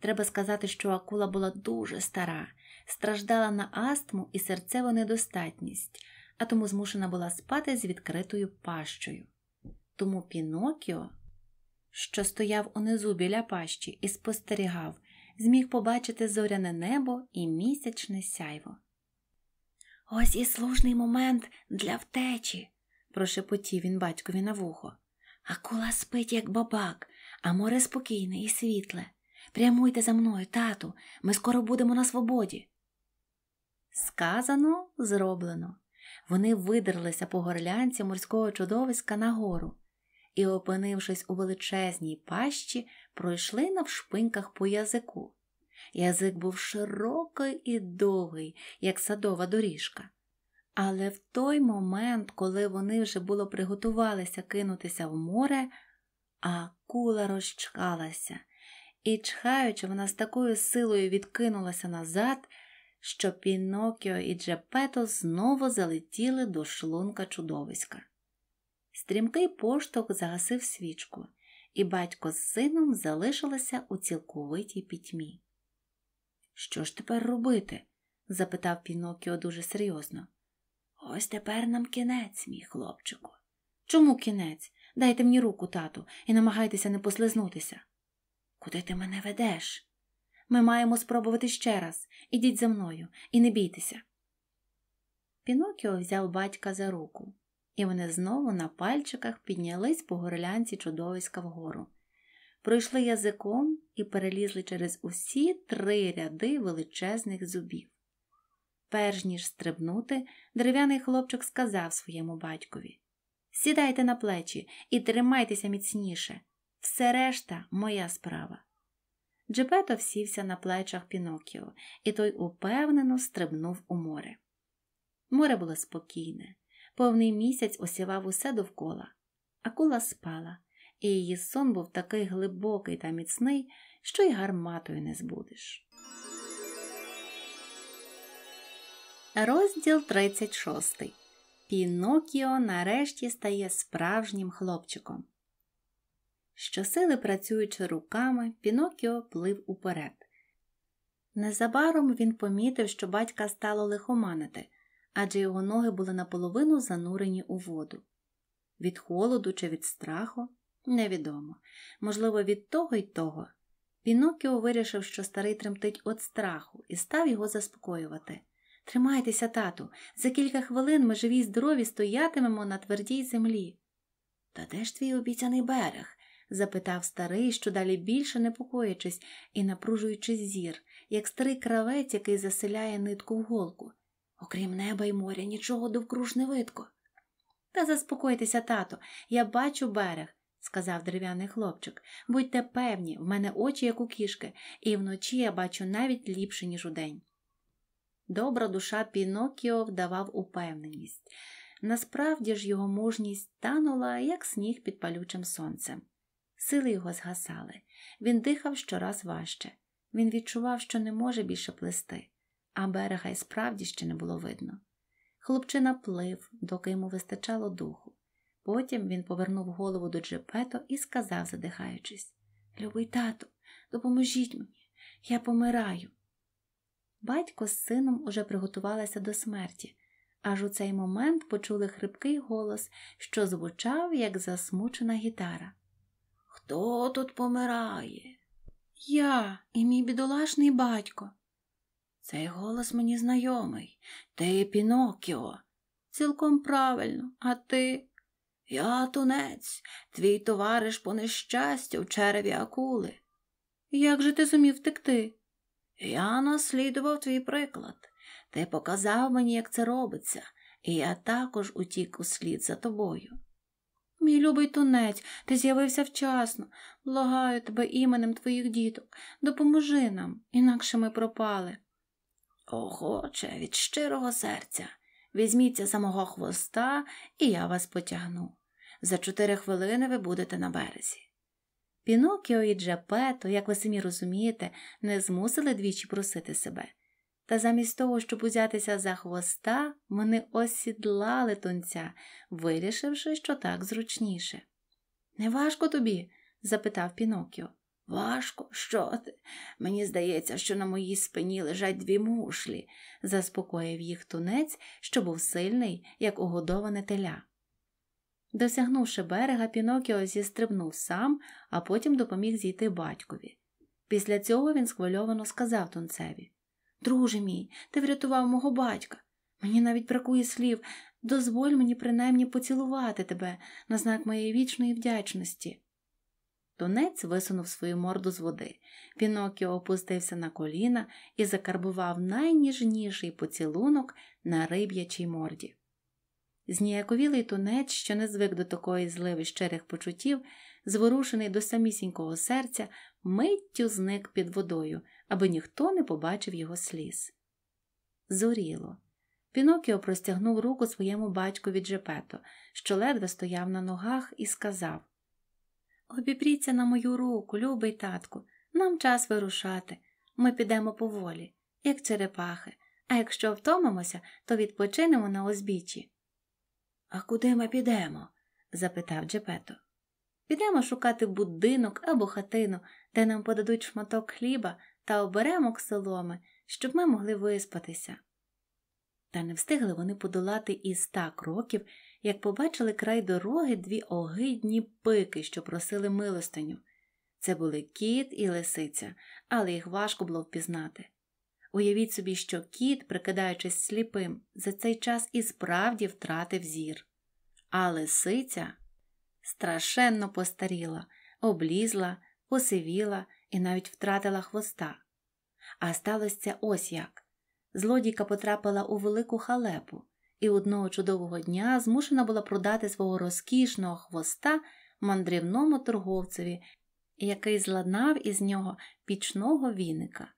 Треба сказати, що акула була дуже стара, страждала на астму і серцеву недостатність а тому змушена була спати з відкритою пащою. Тому Пінокіо, що стояв унизу біля пащі і спостерігав, зміг побачити зоряне небо і місячне сяйво. Ось і служний момент для втечі, прошепотів він батькові на вухо. Акула спить, як бабак, а море спокійне і світле. Прямуйте за мною, тату, ми скоро будемо на свободі. Сказано, зроблено. Вони видерлися по горлянці морського чудовиська нагору і, опинившись у величезній пащі, пройшли навшпиньках по язику. Язик був широкий і довгий, як садова доріжка. Але в той момент, коли вони вже було приготувалися кинутися в море, акула розчкалася, і, чхаючи, вона з такою силою відкинулася назад що Пінокіо і Джепето знову залетіли до шлунка чудовиська. Стрімкий поштовх загасив свічку, і батько з сином залишилися у цілковитій пітьмі. Що ж тепер робити? запитав Пінокіо дуже серйозно. Ось тепер нам кінець, мій хлопчику. Чому кінець? Дайте мені руку, тату, і намагайтеся не послизнутися. Куди ти мене ведеш? Ми маємо спробувати ще раз. Ідіть за мною і не бійтеся. Пінокіо взяв батька за руку, і вони знову на пальчиках піднялись по горлянці чудовиська вгору, пройшли язиком і перелізли через усі три ряди величезних зубів. Перш ніж стрибнути, дерев'яний хлопчик сказав своєму батькові Сідайте на плечі і тримайтеся міцніше. Все решта моя справа. Джепето сівся на плечах Пінокіо, і той упевнено стрибнув у море. Море було спокійне, повний місяць осівав усе довкола. Акула спала, і її сон був такий глибокий та міцний, що й гарматою не збудеш. Розділ 36. Пінокіо нарешті стає справжнім хлопчиком. Щосили працюючи руками, Пінокіо плив уперед. Незабаром він помітив, що батька стало лихоманити, адже його ноги були наполовину занурені у воду. Від холоду чи від страху невідомо. Можливо, від того й того. Пінокіо вирішив, що старий тремтить від страху, і став його заспокоювати. Тримайтеся, тату, за кілька хвилин ми живі й здорові стоятимемо на твердій землі. Та де ж твій обіцяний берег? запитав старий, що далі більше непокоячись і напружуючи зір, як старий кравець, який заселяє нитку в голку. Окрім неба й моря, нічого довкруж не видко. Та заспокойтеся, тато, я бачу берег, сказав дерев'яний хлопчик. Будьте певні, в мене очі, як у кішки, і вночі я бачу навіть ліпше, ніж удень. Добра душа Пінокіо вдавав упевненість. Насправді ж його мужність танула, як сніг під палючим сонцем. Сили його згасали. Він дихав щораз важче. Він відчував, що не може більше плести, а берега й справді ще не було видно. Хлопчина плив, доки йому вистачало духу. Потім він повернув голову до Джепето і сказав, задихаючись Любий тату, допоможіть мені, я помираю. Батько з сином уже приготувалися до смерті, аж у цей момент почули хрипкий голос, що звучав, як засмучена гітара. Хто тут помирає? Я і мій бідолашний батько. Цей голос мені знайомий. Ти Пінокіо. Цілком правильно, а ти? Я тунець, твій товариш по нещастю в череві акули. Як же ти зумів втекти? Я наслідував твій приклад. Ти показав мені, як це робиться, і я також утік услід за тобою. Мій любий тунець, ти з'явився вчасно. Благаю тебе іменем твоїх діток. Допоможи нам, інакше ми пропали. Охоче, від щирого серця. Візьміться за мого хвоста, і я вас потягну. За чотири хвилини ви будете на березі. Пінокіо і Джапето, як ви самі розумієте, не змусили двічі просити себе. Та замість того, щоб узятися за хвоста, вони осідлали тонця, вирішивши, що так зручніше. Не важко тобі? запитав Пінокіо. Важко, що ти? Мені здається, що на моїй спині лежать дві мушлі, заспокоїв їх тунець, що був сильний, як угодоване теля. Досягнувши берега, Пінокіо зістрибнув сам, а потім допоміг зійти батькові. Після цього він схвильовано сказав тунцеві Друже мій, ти врятував мого батька. Мені навіть бракує слів. Дозволь мені принаймні поцілувати тебе на знак моєї вічної вдячності. Тунець висунув свою морду з води. Пінокіо опустився на коліна і закарбував найніжніший поцілунок на риб'ячій морді. Зніяковілий тунець, що не звик до такої зливи щирих почуттів, зворушений до самісінького серця, миттю зник під водою, аби ніхто не побачив його сліз. Зоріло. Пінокіо простягнув руку своєму батькові Джепето, що ледве стояв на ногах, і сказав Обібріться на мою руку, любий татку, нам час вирушати. Ми підемо поволі, як черепахи, а якщо втомимося, то відпочинемо на узбіччі. А куди ми підемо? запитав Джепето. Підемо шукати будинок або хатину, де нам подадуть шматок хліба та оберемок соломи, щоб ми могли виспатися. Та не встигли вони подолати і ста кроків, як побачили край дороги дві огидні пики, що просили милостиню. Це були кіт і лисиця, але їх важко було впізнати. Уявіть собі, що кіт, прикидаючись сліпим, за цей час і справді втратив зір. А лисиця страшенно постаріла, облізла, посивіла і навіть втратила хвоста. А сталося це ось як. Злодійка потрапила у велику халепу і одного чудового дня змушена була продати свого розкішного хвоста мандрівному торговцеві, який зладнав із нього пічного віника.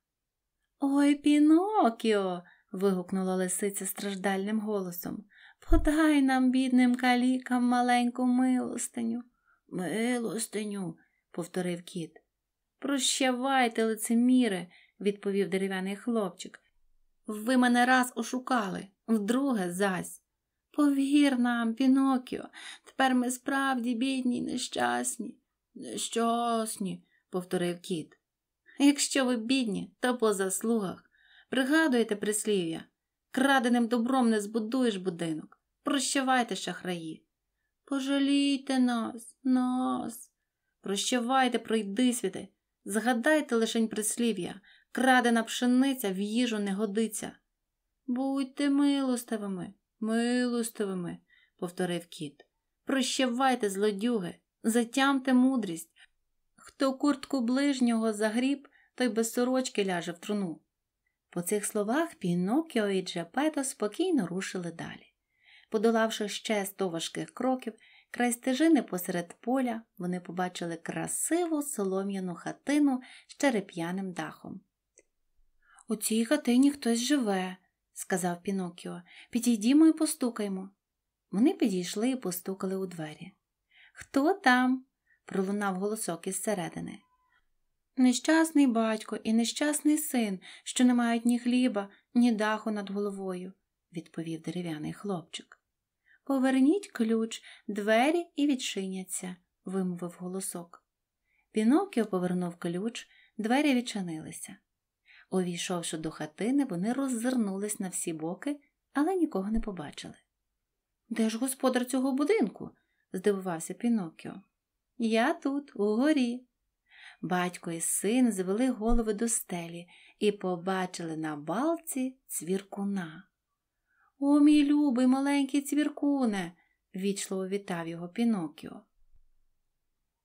Ой, Пінокіо. вигукнула лисиця страждальним голосом. Подай нам, бідним калікам, маленьку милостиню. Милостиню, повторив кіт. Прощавайте, лицеміре, відповів дерев'яний хлопчик. Ви мене раз ошукали, вдруге зась. Повір нам, Пінокіо, тепер ми справді бідні й нещасні. Нещасні, повторив кіт. Якщо ви бідні, то по заслугах. Пригадуєте прислів'я, краденим добром не збудуєш будинок. Прощавайте, шахраї. Пожалійте нас, нас. Прощавайте, пройди пройдисвіти. Згадайте лишень прислів'я крадена пшениця в їжу не годиться. Будьте милостивими, милостивими, повторив кіт. Прощавайте злодюги, затямте мудрість. Хто куртку ближнього загріб, той без сорочки ляже в труну. По цих словах Пінокіо і Джепето спокійно рушили далі. Подолавши ще сто важких кроків, Край стежини посеред поля вони побачили красиву солом'яну хатину з череп'яним дахом. У цій хатині хтось живе, сказав Пінокіо. Підійдімо і постукаємо. Вони підійшли і постукали у двері. Хто там? пролунав голосок із середини. Нещасний батько і нещасний син, що не мають ні хліба, ні даху над головою, відповів дерев'яний хлопчик. Поверніть ключ, двері і відчиняться, вимовив голосок. Пінокіо повернув ключ, двері відчинилися. Увійшовши до хатини, вони роззирнулись на всі боки, але нікого не побачили. Де ж господар цього будинку? здивувався Пінокіо. Я тут, угорі. Батько і син звели голови до стелі і побачили на балці цвіркуна. О, мій любий маленький цвіркуне, вічливо вітав його Пінокіо.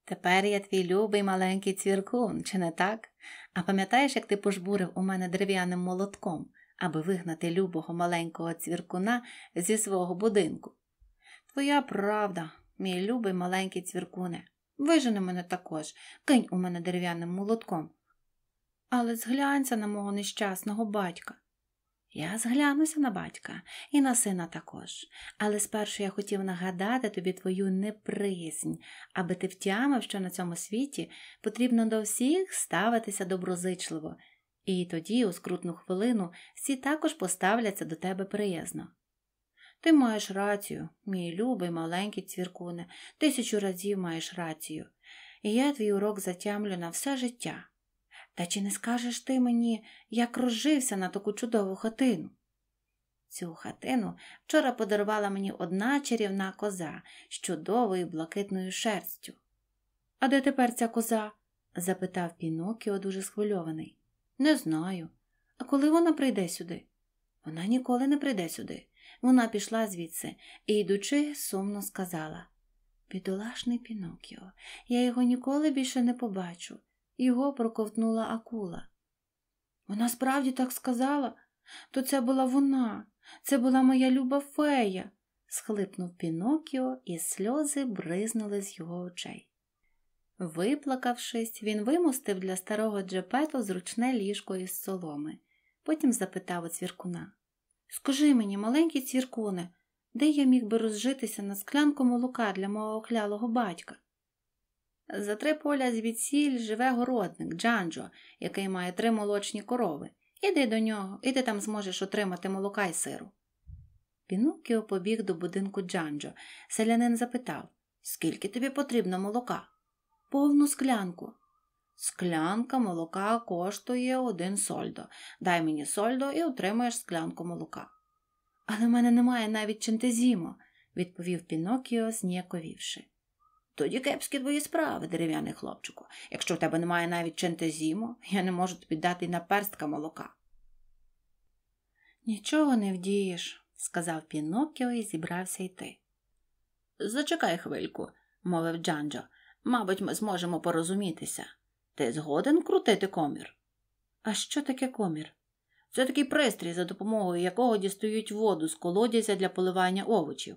Тепер я твій любий маленький цвіркун, чи не так? А пам'ятаєш, як ти пожбурив у мене дерев'яним молотком, аби вигнати любого маленького цвіркуна зі свого будинку? Твоя правда, мій любий маленький цвіркуне, вижени мене також, кинь у мене дерев'яним молотком. Але зглянься на мого нещасного батька. Я зглянуся на батька і на сина також, але спершу я хотів нагадати тобі твою неприязнь, аби ти втямив, що на цьому світі потрібно до всіх ставитися доброзичливо, і тоді, у скрутну хвилину, всі також поставляться до тебе приязно. Ти маєш рацію, мій любий маленький цвіркуне, тисячу разів маєш рацію, і я твій урок затямлю на все життя. Та чи не скажеш ти мені, як розжився на таку чудову хатину? Цю хатину вчора подарувала мені одна чарівна коза з чудовою блакитною шерстю. А де тепер ця коза? запитав Пінокіо дуже схвильований. Не знаю. А коли вона прийде сюди? Вона ніколи не прийде сюди. Вона пішла звідси і, йдучи, сумно сказала Бідолашний Пінокіо, я його ніколи більше не побачу. Його проковтнула акула. Вона справді так сказала, то це була вона, це була моя люба фея, схлипнув Пінокіо, і сльози бризнули з його очей. Виплакавшись, він вимостив для старого Джепету зручне ліжко із соломи. Потім запитав у цвіркуна Скажи мені, маленький цвіркуне, де я міг би розжитися на склянку молока для мого оклялого батька? За три поля звідсіль живе городник Джанджо, який має три молочні корови. Іди до нього, і ти там зможеш отримати молока й сиру. Піноккіо побіг до будинку Джанджо. Селянин запитав Скільки тобі потрібно молока? Повну склянку. Склянка молока коштує один сольдо. Дай мені сольдо і отримаєш склянку молока. Але в мене немає навіть чентезімо, відповів Пінокіо, зніяковівши. Тоді кепські твої справи, дерев'яний хлопчику. Якщо в тебе немає навіть чентезіму, я не можу тобі дати перстка молока. Нічого не вдієш, сказав Піноккіо і зібрався йти. Зачекай хвильку, мовив Джанджо. Мабуть, ми зможемо порозумітися. Ти згоден крутити комір? А що таке комір? Це такий пристрій, за допомогою якого дістають воду з колодязя для поливання овочів.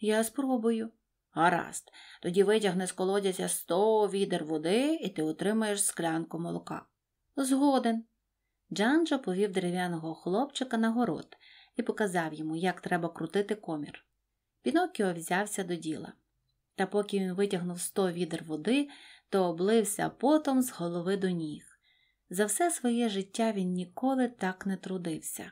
Я спробую. Гаразд, тоді витягни з колодязя сто відер води, і ти отримаєш склянку молока. Згоден. Джанджо повів дерев'яного хлопчика на город і показав йому, як треба крутити комір. Пінокіо взявся до діла. Та поки він витягнув сто відер води, то облився потом з голови до ніг. За все своє життя він ніколи так не трудився.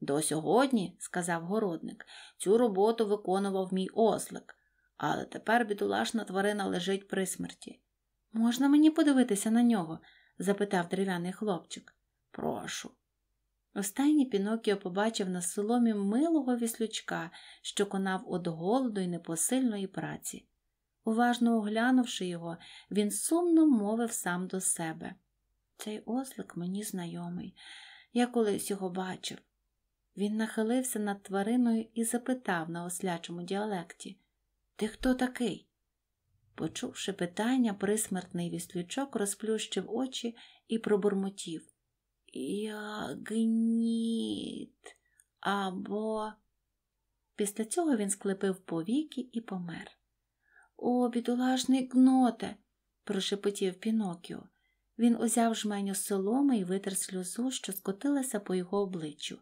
До сьогодні, сказав городник, цю роботу виконував мій ослик. Але тепер бідолашна тварина лежить при смерті. Можна мені подивитися на нього? запитав дерев'яний хлопчик. Прошу. Останній Пінокіо побачив на соломі милого віслючка, що конав од голоду і непосильної праці. Уважно оглянувши його, він сумно мовив сам до себе. Цей ослик мені знайомий. Я колись його бачив. Він нахилився над твариною і запитав на ослячому діалекті ти хто такий? Почувши питання, присмертний віслючок розплющив очі і пробурмотів. Ягніт або. Після цього він склепив повіки і помер. О, бідолажний гноте, прошепотів Пінокіо. Він узяв жменю соломи і витер сльозу, що скотилася по його обличчю.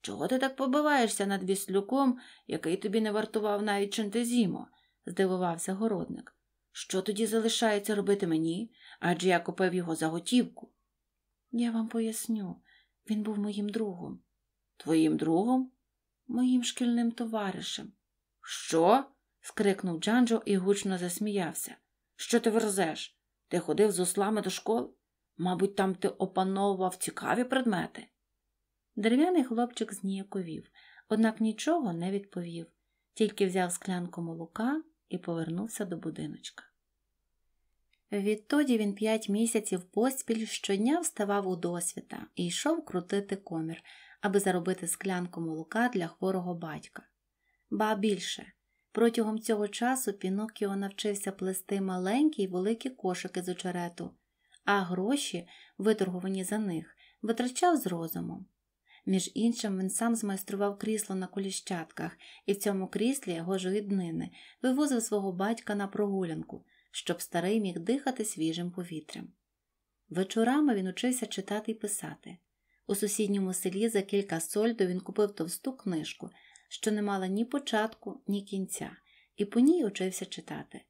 Чого ти так побиваєшся над віслюком, який тобі не вартував навіть Чентезімо? здивувався городник. Що тоді залишається робити мені? Адже я купив його за готівку. Я вам поясню, він був моїм другом. Твоїм другом? Моїм шкільним товаришем. Що? скрикнув Джанджо і гучно засміявся. Що ти верзеш? Ти ходив з услами до школи? Мабуть, там ти опановував цікаві предмети. Дерев'яний хлопчик зніяковів, однак нічого не відповів, тільки взяв склянку молока і повернувся до будиночка. Відтоді він п'ять місяців поспіль щодня вставав у досвіта і йшов крутити комір, аби заробити склянку молока для хворого батька. Ба більше, протягом цього часу Пінокіо навчився плести маленькі й великі кошики з очерету, а гроші, виторговані за них, витрачав з розумом. Між іншим він сам змайстрував крісло на коліщатках і в цьому кріслі його жогіднини вивозив свого батька на прогулянку, щоб старий міг дихати свіжим повітрям. Вечорами він учився читати і писати. У сусідньому селі за кілька сольдо він купив товсту книжку, що не мала ні початку, ні кінця, і по ній учився читати.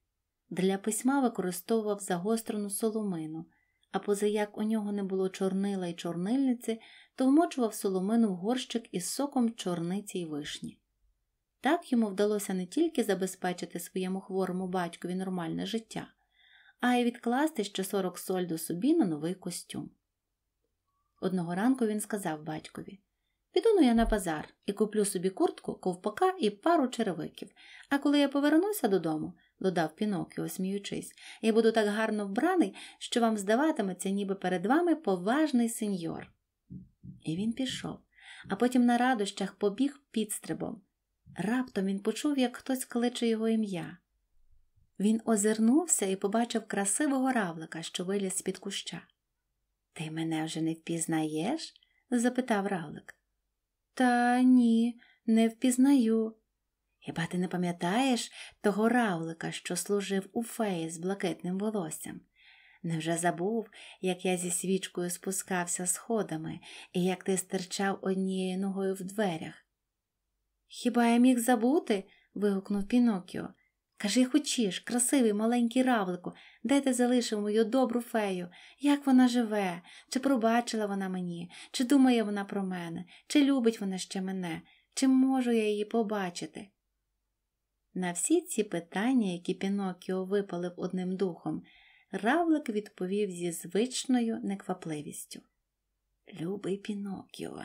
Для письма використовував загострену соломину а позаяк у нього не було чорнила й чорнильниці, то вмочував соломину в горщик із соком чорниці й вишні. Так йому вдалося не тільки забезпечити своєму хворому батькові нормальне життя, а й відкласти ще 40 сольду собі на новий костюм. Одного ранку він сказав батькові Піду ну я на базар і куплю собі куртку, ковпака і пару черевиків, а коли я повернуся додому, додав Пінокіо, сміючись, я буду так гарно вбраний, що вам здаватиметься, ніби перед вами поважний сеньор. І він пішов, а потім на радощах побіг підстрибом. Раптом він почув, як хтось кличе його ім'я. Він озирнувся і побачив красивого равлика, що виліз з під куща. Ти мене вже не впізнаєш? запитав равлик. Та ні, не впізнаю, Хіба ти не пам'ятаєш того равлика, що служив у феї з блакитним волоссям? Невже забув, як я зі свічкою спускався сходами і як ти стирчав однією ногою в дверях? Хіба я міг забути? вигукнув Пінокіо. Кажи хочеш, красивий маленький равлику, де ти залишив мою добру фею, як вона живе, чи пробачила вона мені, чи думає вона про мене, чи любить вона ще мене, чи можу я її побачити? На всі ці питання, які Пінокіо випалив одним духом, Равлик відповів зі звичною неквапливістю. Любий Пінокіо,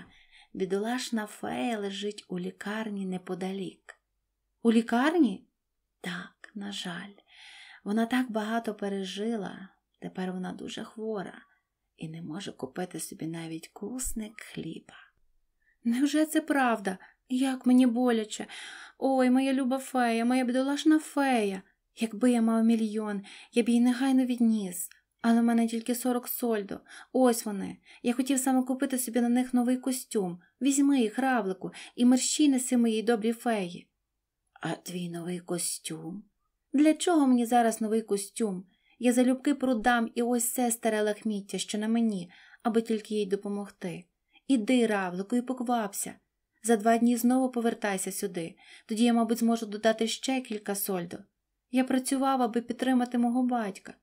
бідолашна фея лежить у лікарні неподалік. У лікарні? Так, на жаль. Вона так багато пережила, тепер вона дуже хвора і не може купити собі навіть кусник хліба. Невже це правда? Як мені боляче, ой, моя люба фея, моя бідолашна фея. Якби я мав мільйон, я б її негайно відніс. Але в мене тільки сорок сольдо. Ось вони. Я хотів саме купити собі на них новий костюм. Візьми їх, равлику, і мерщій неси моїй добрі феї. А твій новий костюм? Для чого мені зараз новий костюм? Я залюбки продам і ось це старе лахміття, що на мені, аби тільки їй допомогти. Іди, равлику, і поквапся. За два дні знову повертайся сюди, тоді я, мабуть, зможу додати ще кілька сольдо. Я працював, аби підтримати мого батька.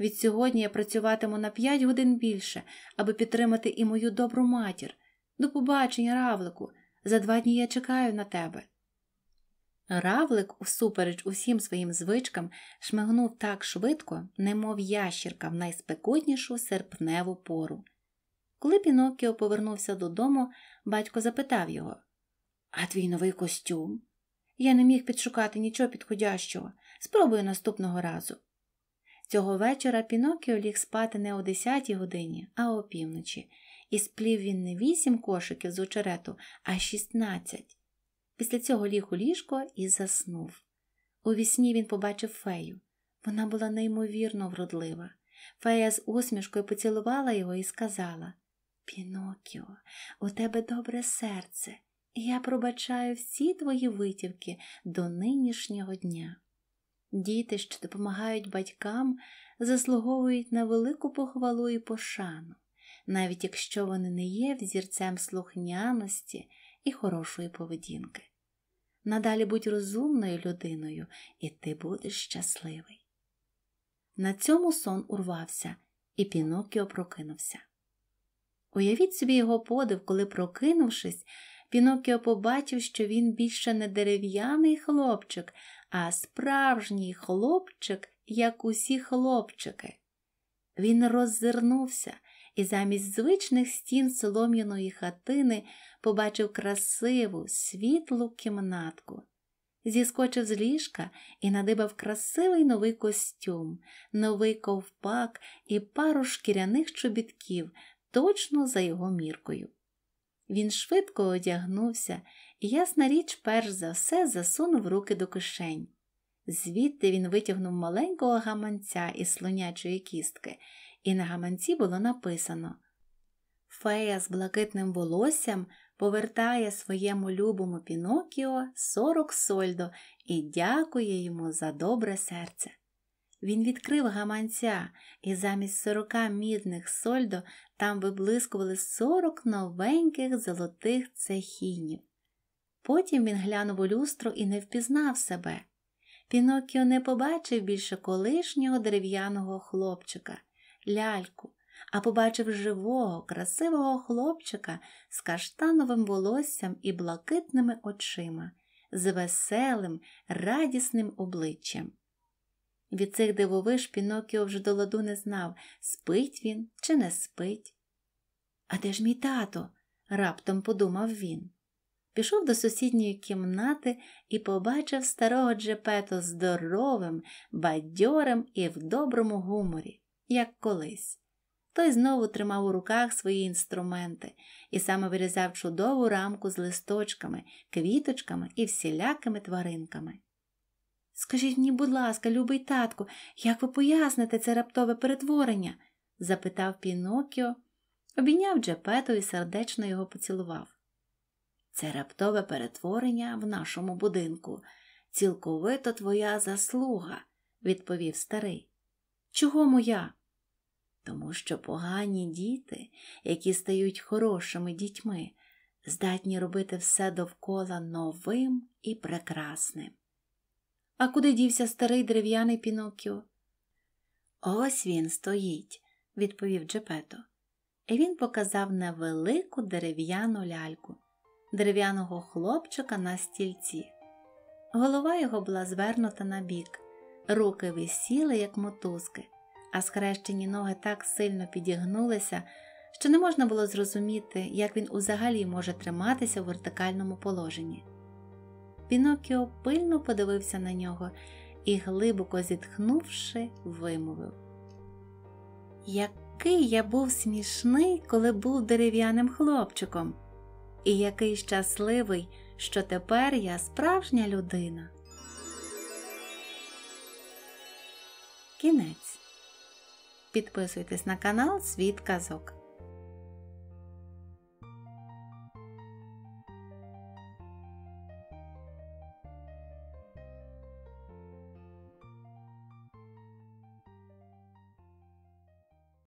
Від сьогодні я працюватиму на п'ять годин більше, аби підтримати і мою добру матір. До побачення, равлику. За два дні я чекаю на тебе. Равлик, всупереч усім своїм звичкам, шмигнув так швидко, немов ящірка в найспекотнішу серпневу пору. Коли пінокіо повернувся додому, батько запитав його а твій новий костюм? Я не міг підшукати нічого підходящого. Спробую наступного разу. Цього вечора Пінокіо ліг спати не о 10 годині, а о півночі, і сплів він не вісім кошиків з очерету, а шістнадцять. Після цього ліг у ліжко і заснув. У вісні він побачив фею. Вона була неймовірно вродлива. Фея з усмішкою поцілувала його і сказала Пінокіо, у тебе добре серце. Я пробачаю всі твої витівки до нинішнього дня. Діти, що допомагають батькам, заслуговують на велику похвалу і пошану, навіть якщо вони не є взірцем слухняності і хорошої поведінки. Надалі будь розумною людиною, і ти будеш щасливий. На цьому сон урвався, і Пінокіо прокинувся. Уявіть собі його подив, коли, прокинувшись, Пінокіо побачив, що він більше не дерев'яний хлопчик, а справжній хлопчик, як усі хлопчики. Він роззирнувся і замість звичних стін солом'яної хатини побачив красиву, світлу кімнатку. Зіскочив з ліжка і надибав красивий новий костюм, новий ковпак і пару шкіряних чобітків, точно за його міркою. Він швидко одягнувся, і, ясна річ, перш за все засунув руки до кишень. Звідти він витягнув маленького гаманця із слонячої кістки, і на гаманці було написано Фея з блакитним волоссям повертає своєму любому Пінокіо сорок сольдо і дякує йому за добре серце. Він відкрив гаманця, і замість сорока мідних сольдо там виблискували сорок новеньких золотих цехінів. Потім він глянув у люстру і не впізнав себе. Піноккіо не побачив більше колишнього дерев'яного хлопчика, ляльку, а побачив живого, красивого хлопчика з каштановим волоссям і блакитними очима, з веселим, радісним обличчям. Від цих дивовиж Пінокіо вже до ладу не знав, спить він чи не спить. А де ж мій тато? раптом подумав він. Пішов до сусідньої кімнати і побачив старого Джепето здоровим, бадьорим і в доброму гуморі, як колись. Той знову тримав у руках свої інструменти і саме вирізав чудову рамку з листочками, квіточками і всілякими тваринками. Скажіть мені, будь ласка, любий татку, як ви поясните це раптове перетворення? запитав Пінокіо, обійняв Джепету і сердечно його поцілував. Це раптове перетворення в нашому будинку. Цілковито твоя заслуга, відповів старий. Чого моя? Тому що погані діти, які стають хорошими дітьми, здатні робити все довкола новим і прекрасним. А куди дівся старий дерев'яний Піноккіо? Ось він стоїть, відповів Джепето. І він показав невелику дерев'яну ляльку, дерев'яного хлопчика на стільці. Голова його була звернута на бік, руки висіли, як мотузки, а схрещені ноги так сильно підігнулися, що не можна було зрозуміти, як він узагалі може триматися у вертикальному положенні. Пінокіо пильно подивився на нього і, глибоко зітхнувши, вимовив. Який я був смішний, коли був дерев'яним хлопчиком, і який щасливий, що тепер я справжня людина. Кінець. Підписуйтесь на канал Світ Казок.